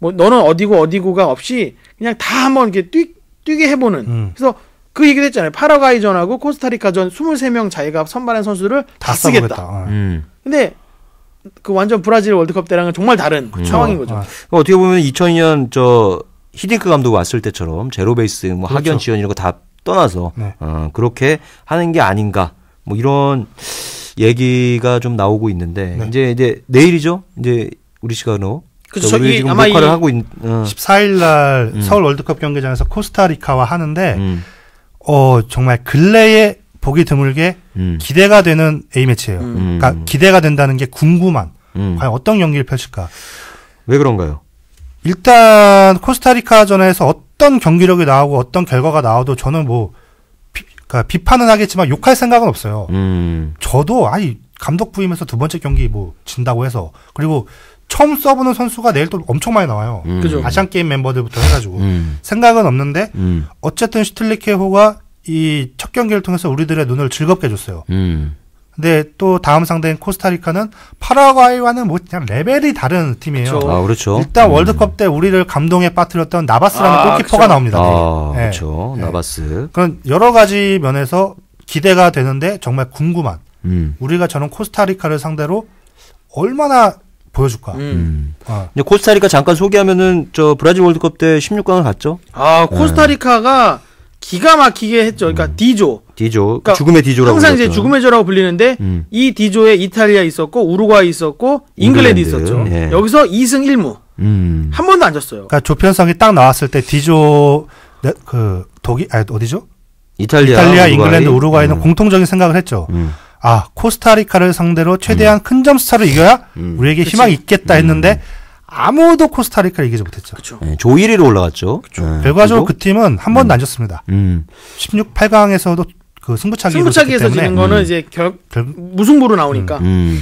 뭐 너는 어디고 어디고가 없이 그냥 다 한번 이렇게 뛰 뛰게 해보는. 음. 그래서 그 얘기도 했잖아요. 파라과이전하고 코스타리카전 23명 자기가 선발한 선수를 다, 다 쓰겠다. 어. 음. 근데 그 완전 브라질 월드컵 때랑은 정말 다른 그 상황인 거죠. 아. 어떻게 보면 2002년 저 히딩크 감독 왔을 때처럼 제로베이스, 뭐 그렇죠. 학연 지원 이런 거 다 떠나서 네. 어, 그렇게 하는 게 아닌가. 뭐 이런 얘기가 좀 나오고 있는데 네. 이제 이제 내일이죠. 이제 우리 시간으로 그래서 그러니까 저기 아마 녹화를 이 하고 있, 어. 14일 날 음. 서울 월드컵 경기장에서 코스타리카와 하는데 음. 어 정말 근래에 보기 드물게 음. 기대가 되는 A 매치예요. 음. 그러니까 음. 기대가 된다는 게 궁금한 음. 과연 어떤 경기를 펼칠까? 왜 그런가요? 일단 코스타리카전에서 어떤 경기력이 나오고 어떤 결과가 나와도 저는 뭐 비, 그러니까 비판은 하겠지만 욕할 생각은 없어요. 저도 아니 감독 부임에서두 번째 경기 뭐 진다고 해서 그리고 처음 써보는 선수가 내일 또 엄청 많이 나와요. 음. 아시안 게임 멤버들부터 해가지고 음. 생각은 없는데 음. 어쨌든 슈틸리케호가 이 첫 경기를 통해서 우리들의 눈을 즐겁게 해줬어요. 음. 근데 또 다음 상대인 코스타리카는 파라과이와는 뭐 그냥 레벨이 다른 팀이에요. 그쵸. 아, 그렇죠. 일단 음. 월드컵 때 우리를 감동에 빠뜨렸던 나바스라는 아, 골키퍼가 그쵸. 나옵니다. 아, 네. 그렇죠. 네. 나바스. 네. 그런 여러 가지 면에서 기대가 되는데 정말 궁금한. 음. 우리가 저는 코스타리카를 상대로 얼마나 보여줄까. 음. 어. 코스타리카 잠깐 소개하면은 저 브라질 월드컵 때 16강을 갔죠. 아 코스타리카가 네. 기가 막히게 했죠. 그러니까 음. 디조. 디조. 그 그러니까 죽음의 디조라고. 항상 그랬죠. 이제 죽음의 조라고 불리는데 음. 이 디조에 이탈리아 있었고 우루과이 있었고 잉글랜드, 잉글랜드. 있었죠. 네. 여기서 2승 1무. 음. 한 번도 안 졌어요. 그러니까 조편성이 딱 나왔을 때 디조 네, 그 독일 아 어디죠? 이탈리아, 이탈리아 우루과이? 잉글랜드, 우루과이는 음. 공통적인 생각을 했죠. 음. 아 코스타리카를 상대로 최대한 음. 큰 점수차로 이겨야 음. 우리에게 그치. 희망이 있겠다 했는데 음. 아무도 코스타리카를 이기지 못했죠. 네, 조 1위로 올라갔죠. 네. 결과적으로 그 팀은 한 번도 음. 안 졌습니다. 16, 음. 8강에서도 그 승부차기에서, 승부차기에서 지는 거는 음. 이제 결, 무승부로 나오니까. 음. 음.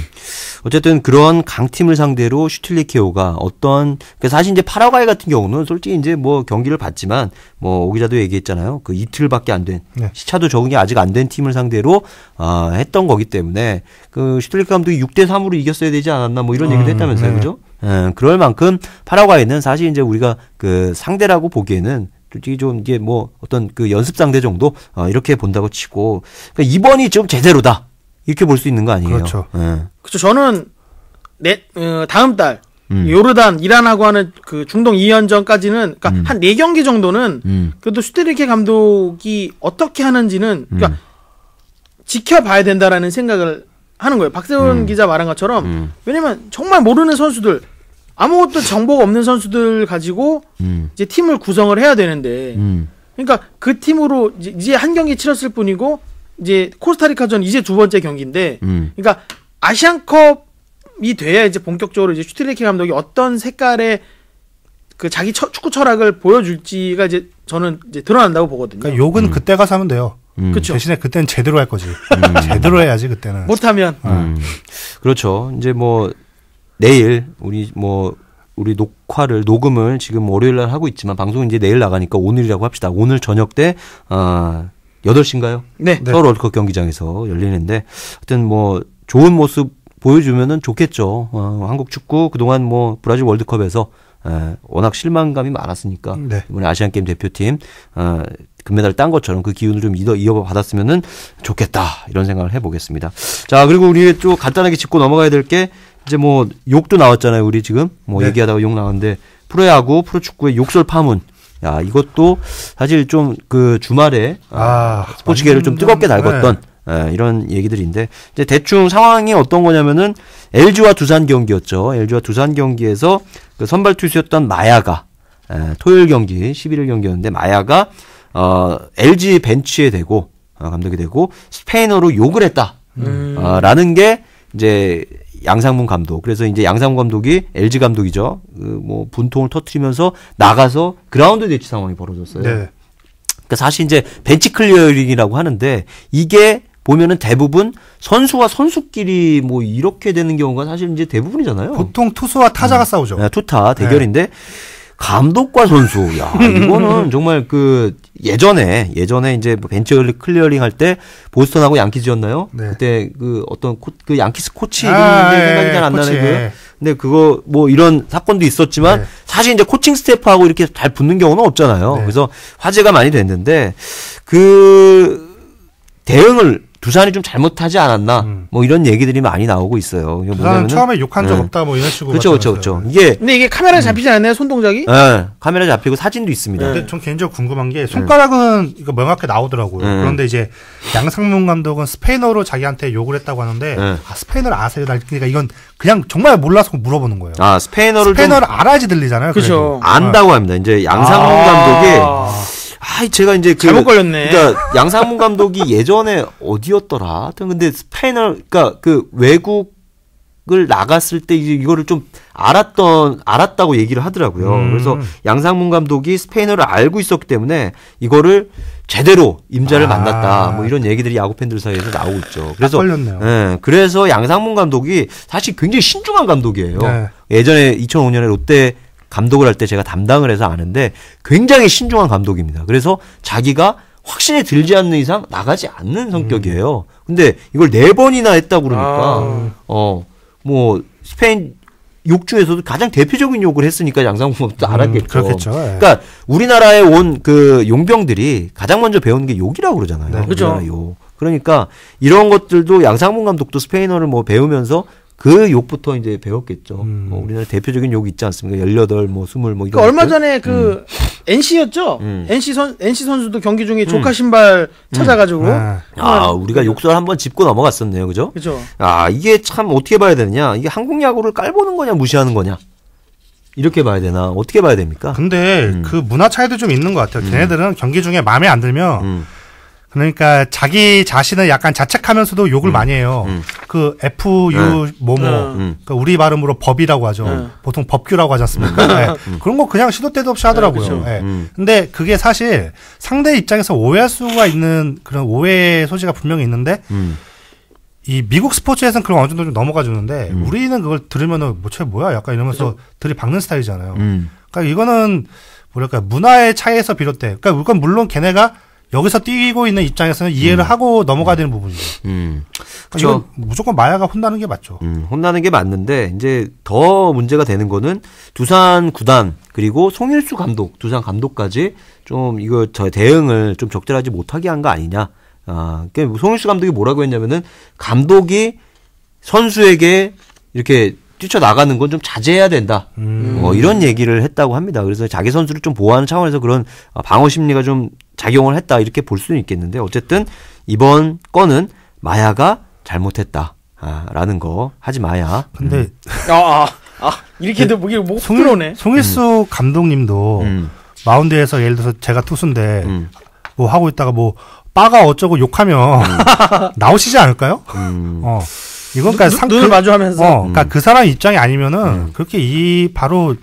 어쨌든 그런 강팀을 상대로 슈틸리케오가 어떤 그러니까 사실 이제 파라과이 같은 경우는 솔직히 이제 뭐 경기를 봤지만 뭐 오기자도 얘기했잖아요. 그 이틀밖에 안된 네. 시차도 적응이 아직 안 된 팀을 상대로 어, 했던 거기 때문에 그 슈틸리케 감독이 6대 3으로 이겼어야 되지 않았나 뭐 이런 얘기도 음, 했다면서요. 네. 그죠? 음, 그럴 만큼 파라과이는 사실 이제 우리가 그 상대라고 보기에는 솔직히 좀 이게 뭐 어떤 그 연습 상대 정도 어, 이렇게 본다고 치고 그러니까 이번이 좀 제대로다 이렇게 볼 수 있는 거 아니에요? 그렇죠. 예. 그렇죠. 저는 내 어, 다음 달 음. 요르단, 이란하고 하는 그 중동 2연전까지는 그러니까 음. 한네 경기 정도는 음. 그래도 슈테르케 감독이 어떻게 하는지는 음. 그러니까 지켜봐야 된다라는 생각을 하는 거예요. 박세훈 음. 기자 말한 것처럼 음. 왜냐면 정말 모르는 선수들 아무것도 정보가 없는 선수들 가지고 음. 이제 팀을 구성을 해야 되는데 음. 그러니까 그 팀으로 이제, 이제 한 경기 치렀을 뿐이고 이제 코스타리카전 이제 두 번째 경기인데 음. 그러니까 아시안컵이 돼야 이제 본격적으로 이제 슈틸리케 감독이 어떤 색깔의 그 자기 처, 축구 철학을 보여줄지가 이제 저는 이제 드러난다고 보거든요. 그러니까 욕은 음. 그때 가서 하면 돼요. 음. 그렇죠. 대신에 그때는 제대로 할 거지. 음. 제대로 해야지 그때는. 못하면. 음. 아. 그렇죠. 이제 뭐 내일 우리 뭐 우리 녹화를 녹음을 지금 월요일 날 하고 있지만 방송 이제 내일 나가니까 오늘이라고 합시다. 오늘 저녁 때 아, 어, 8시인가요? 네. 서울 월드컵 경기장에서 열리는데 하여튼 뭐 좋은 모습 보여주면은 좋겠죠. 어, 한국 축구 그동안 뭐 브라질 월드컵에서 에, 워낙 실망감이 많았으니까 네. 이번에 아시안 게임 대표팀 어, 금메달을 딴 것처럼 그 기운을 좀 이어 이어받았으면은 좋겠다 이런 생각을 해보겠습니다. 자 그리고 우리 또 간단하게 짚고 넘어가야 될게 이제 뭐 욕도 나왔잖아요. 우리 지금 뭐 네. 얘기하다가 욕 나왔는데 프로야구, 프로축구의 욕설 파문. 야 이것도 사실 좀 그 주말에 아, 아 스포츠계를 좀 뜨겁게 달궜던 네. 예, 이런 얘기들인데 이제 대충 상황이 어떤 거냐면은 LG와 두산 경기였죠. LG와 두산 경기에서 그 선발 투수였던 마야가 예, 토요일 경기 11일 경기였는데 마야가 어, LG 벤치에 대고 어, 감독이 되고 스페인어로 욕을 했다. 음. 어, 라는 게 이제 양상문 감독. 그래서 이제 양상문 감독이 LG 감독이죠. 그뭐 분통을 터트리면서 나가서 그라운드 대치 상황이 벌어졌어요. 네. 그러니까 사실 이제 벤치 클리어링이라고 하는데 이게 보면은 대부분 선수와 선수끼리 뭐 이렇게 되는 경우가 사실 이제 대부분이잖아요. 보통 투수와 타자가 음. 싸우죠. 네, 투타 대결인데 네. 감독과 선수. 야, [laughs] 이거는 정말 그 예전에 예전에 이제 뭐 벤처 클리어링 할 때 보스턴하고 양키즈였나요? 네. 그때 그 어떤 코, 그 양키스 코치 아, 이름이 예, 생각이 잘 안 나는 그. 근데 그거 뭐 이런 사건도 있었지만 네. 사실 이제 코칭 스태프하고 이렇게 잘 붙는 경우는 없잖아요. 네. 그래서 화제가 많이 됐는데 그 대응을 두산이 좀 잘못하지 않았나 음. 뭐 이런 얘기들이 많이 나오고 있어요. 두산 처음에 욕한 적 네. 없다 뭐 이런 식으로 그렇죠 그렇죠 그렇죠 이게 근데 이게 카메라 에 음. 잡히지 않나요 손동작이? 네 카메라 잡히고 사진도 있습니다. 근데 전 개인적으로 궁금한 게 네. 손가락은 이거 명확하게 나오더라고요. 네. 그런데 이제 양상문 감독은 스페인어로 자기한테 욕을 했다고 하는데 네. 아 스페인어를 아세요? 그러니까 이건 그냥 정말 몰라서 물어보는 거예요. 아 스페인어를 스페인어를 알아야지 들리잖아요. 그렇죠 안다고 합니다. 이제 양상문 아~ 감독이 아, 제가 이제 그 잘못 걸렸네. 그러니까 양상문 감독이 예전에 어디였더라. 하여튼 근데 스페인을 그러니까 그 외국을 나갔을 때 이제 이거를 좀 알았던 알았다고 얘기를 하더라고요. 음. 그래서 양상문 감독이 스페인어를 알고 있었기 때문에 이거를 제대로 임자를 아. 만났다. 뭐 이런 얘기들이 야구 팬들 사이에서 나오고 있죠. 그래서 걸네 예, 그래서 양상문 감독이 사실 굉장히 신중한 감독이에요. 네. 예전에 2005년에 롯데 감독을 할 때 제가 담당을 해서 아는데 굉장히 신중한 감독입니다. 그래서 자기가 확신이 들지 않는 이상 나가지 않는 성격이에요. 근데 이걸 네 번이나 했다고 그러니까 아. 어뭐 스페인 욕 중에서도 가장 대표적인 욕을 했으니까 양상국도 음, 알았겠죠. 음, 그렇겠죠. 예. 그러니까 우리나라에 온 그 용병들이 가장 먼저 배우는 게 욕이라고 그러잖아요. 네, 그렇죠. 그러니까 이런 것들도 양상문 감독도 스페인어를 뭐 배우면서 그 욕부터 이제 배웠겠죠. 음. 뭐 우리나라 대표적인 욕 있지 않습니까? 18, 뭐 20, 뭐 이런. 그 얼마 전에 그 음. NC였죠? 음. NC 선 NC 선수도 경기 중에 음. 조카 신발 음. 찾아가지고. 네. 아, 아 우리가 욕설 한번 짚고 넘어갔었네요, 그죠? 그죠. 아 이게 참 어떻게 봐야 되느냐? 이게 한국 야구를 깔보는 거냐, 무시하는 거냐? 이렇게 봐야 되나 어떻게 봐야 됩니까? 근데 음. 그 문화 차이도 좀 있는 것 같아요. 걔네들은 경기 중에 마음에 안 들면. 그러니까 자기 자신을 약간 자책하면서도 욕을 음, 많이 해요. 음. 그 FU 네. 뭐뭐 네. 음. 그러니까 우리 발음으로 법이라고 하죠. 네. 보통 법규라고 하지 않습니까? 음. 네. 음. 음. 그런 거 그냥 시도 때도 없이 하더라고요. 네, 그렇죠. 네. 근데 그게 사실 상대 입장에서 오해할 수가 있는 그런 오해 의 소지가 분명히 있는데 이 미국 스포츠에서는 그런 어느 정도 좀 넘어가 주는데 우리는 그걸 들으면은 뭐쟤 뭐야 약간 이러면서 들이박는 스타일이잖아요. 그러니까 이거는 뭐랄까 문화의 차이에서 비롯돼. 그러니까 물론 걔네가 여기서 뛰고 있는 입장에서는 이해를 음. 하고 넘어가야 되는 음. 부분이죠. 음. 그러니 그렇죠. 무조건 마야가 혼나는 게 맞죠. 음, 혼나는 게 맞는데 이제 더 문제가 되는 거는 두산 구단 그리고 송일수 감독, 두산 감독까지 좀 이거 저 대응을 좀 적절하지 못하게 한 거 아니냐. 아, 그 송일수 감독이 뭐라고 했냐면은 감독이 선수에게 이렇게 뛰쳐나가는 건 좀 자제해야 된다. 음. 어, 이런 얘기를 했다고 합니다. 그래서 자기 선수를 좀 보호하는 차원에서 그런 방어 심리가 좀 작용을 했다 이렇게 볼 수는 있겠는데 어쨌든 이번 건은 마야가 잘못했다. 아, 라는 거 하지 마야. 근데 음. 아, 아, 아 이렇게도 목이 목 들어오네. 송일수 음. 감독님도 음. 마운드에서 예를 들어서 제가 투수인데 음. 뭐 하고 있다가 뭐 빠가 어쩌고 욕하면 음. [laughs] 나오시지 않을까요? 음. 어. 이건 그러니까 상, 눈을 그, 마주하면서 어, 그러니까 그 사람 입장이 아니면은 그렇게 이 바로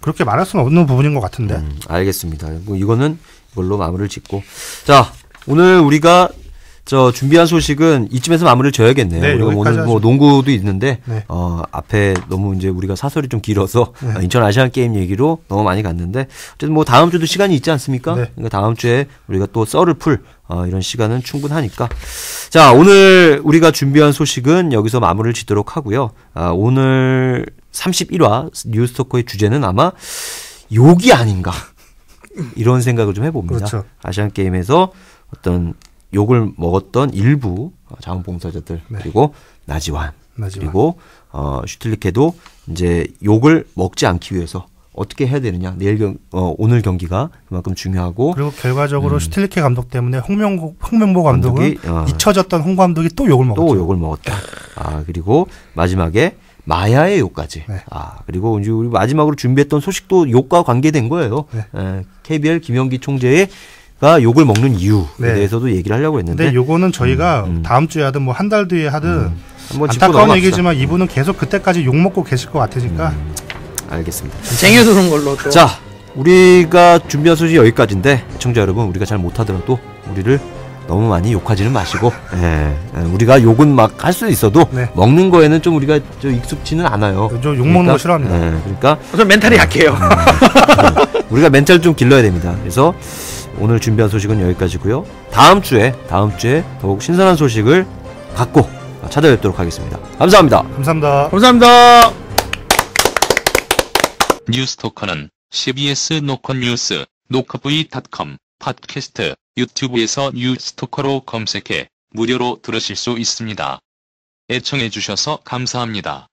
그렇게 말할 수는 없는 부분인 것 같은데. 알겠습니다. 뭐 이거는 걸로 마무리를 짓고 자 오늘 우리가 저 준비한 소식은 이쯤에서 마무리를 져야겠네요. 네, 오늘 뭐 농구도 있는데 네. 어 앞에 너무 이제 우리가 사설이 좀 길어서 네. 아, 인천 아시안 게임 얘기로 너무 많이 갔는데 어쨌든 뭐 다음 주도 시간이 있지 않습니까? 네. 그러니까 다음 주에 우리가 또 썰을 풀 어, 이런 시간은 충분하니까 자 오늘 우리가 준비한 소식은 여기서 마무리를 짓도록 하고요. 아, 오늘 31화 뉴스토커의 주제는 아마 욕이 아닌가. 이런 생각을 좀 해봅니다. 그렇죠. 아시안 게임에서 어떤 욕을 먹었던 일부 자원봉사자들 네. 그리고 나지완, 나지완. 그리고 어, 슈틸리케도 이제 욕을 먹지 않기 위해서 어떻게 해야 되느냐 내일 경 어, 오늘 경기가 그만큼 중요하고 그리고 결과적으로 음. 슈틸리케 감독 때문에 홍명보, 홍명보 감독은 감독이, 어, 잊혀졌던 홍 감독이 또 욕을 먹었또 욕을 먹었다. 아 그리고 마지막에 마야의 욕까지. 네. 아 그리고 이제 우리 마지막으로 준비했던 소식도 욕과 관계된 거예요. 네. 에, 예, KBL 김영기 총재의 가 욕을 먹는 이유에 네. 대해서도 얘기를 하려고 했는데 근 요거는 저희가 음, 음. 다음 주에 하든 뭐 한 달 뒤에 하든 음. 한 안타까운 얘기지만 이분은 계속 그때까지 욕 먹고 계실 것 같으니까 음, 알겠습니다. 쟁여서 그 걸로 또. 자 우리가 준비한 소식 여기까지인데 청자 여러분 우리가 잘 못하더라도 우리를 너무 많이 욕하지는 마시고 예, 예, 우리가 욕은 막 할 수 있어도 네. 먹는 거에는 좀 우리가 좀 익숙지는 않아요. 저욕 먹는 그러니까 거 싫어합니다. 예, 그러니까 저 멘탈이 음. 약해요. 음. 음, 우리가 멘탈 좀 길러야 됩니다. 그래서 오늘 준비한 소식은 여기까지고요. 다음 주에 다음 주에 더욱 신선한 소식을 갖고 찾아뵙도록 하겠습니다. 감사합니다. 감사합니다. 감사합니다. 뉴스토커는 CBS 노컷 뉴스 노컷브이닷컴 팟캐스트 유튜브에서 뉴스토커로 검색해 무료로 들으실 수 있습니다. 애청해주셔서 감사합니다.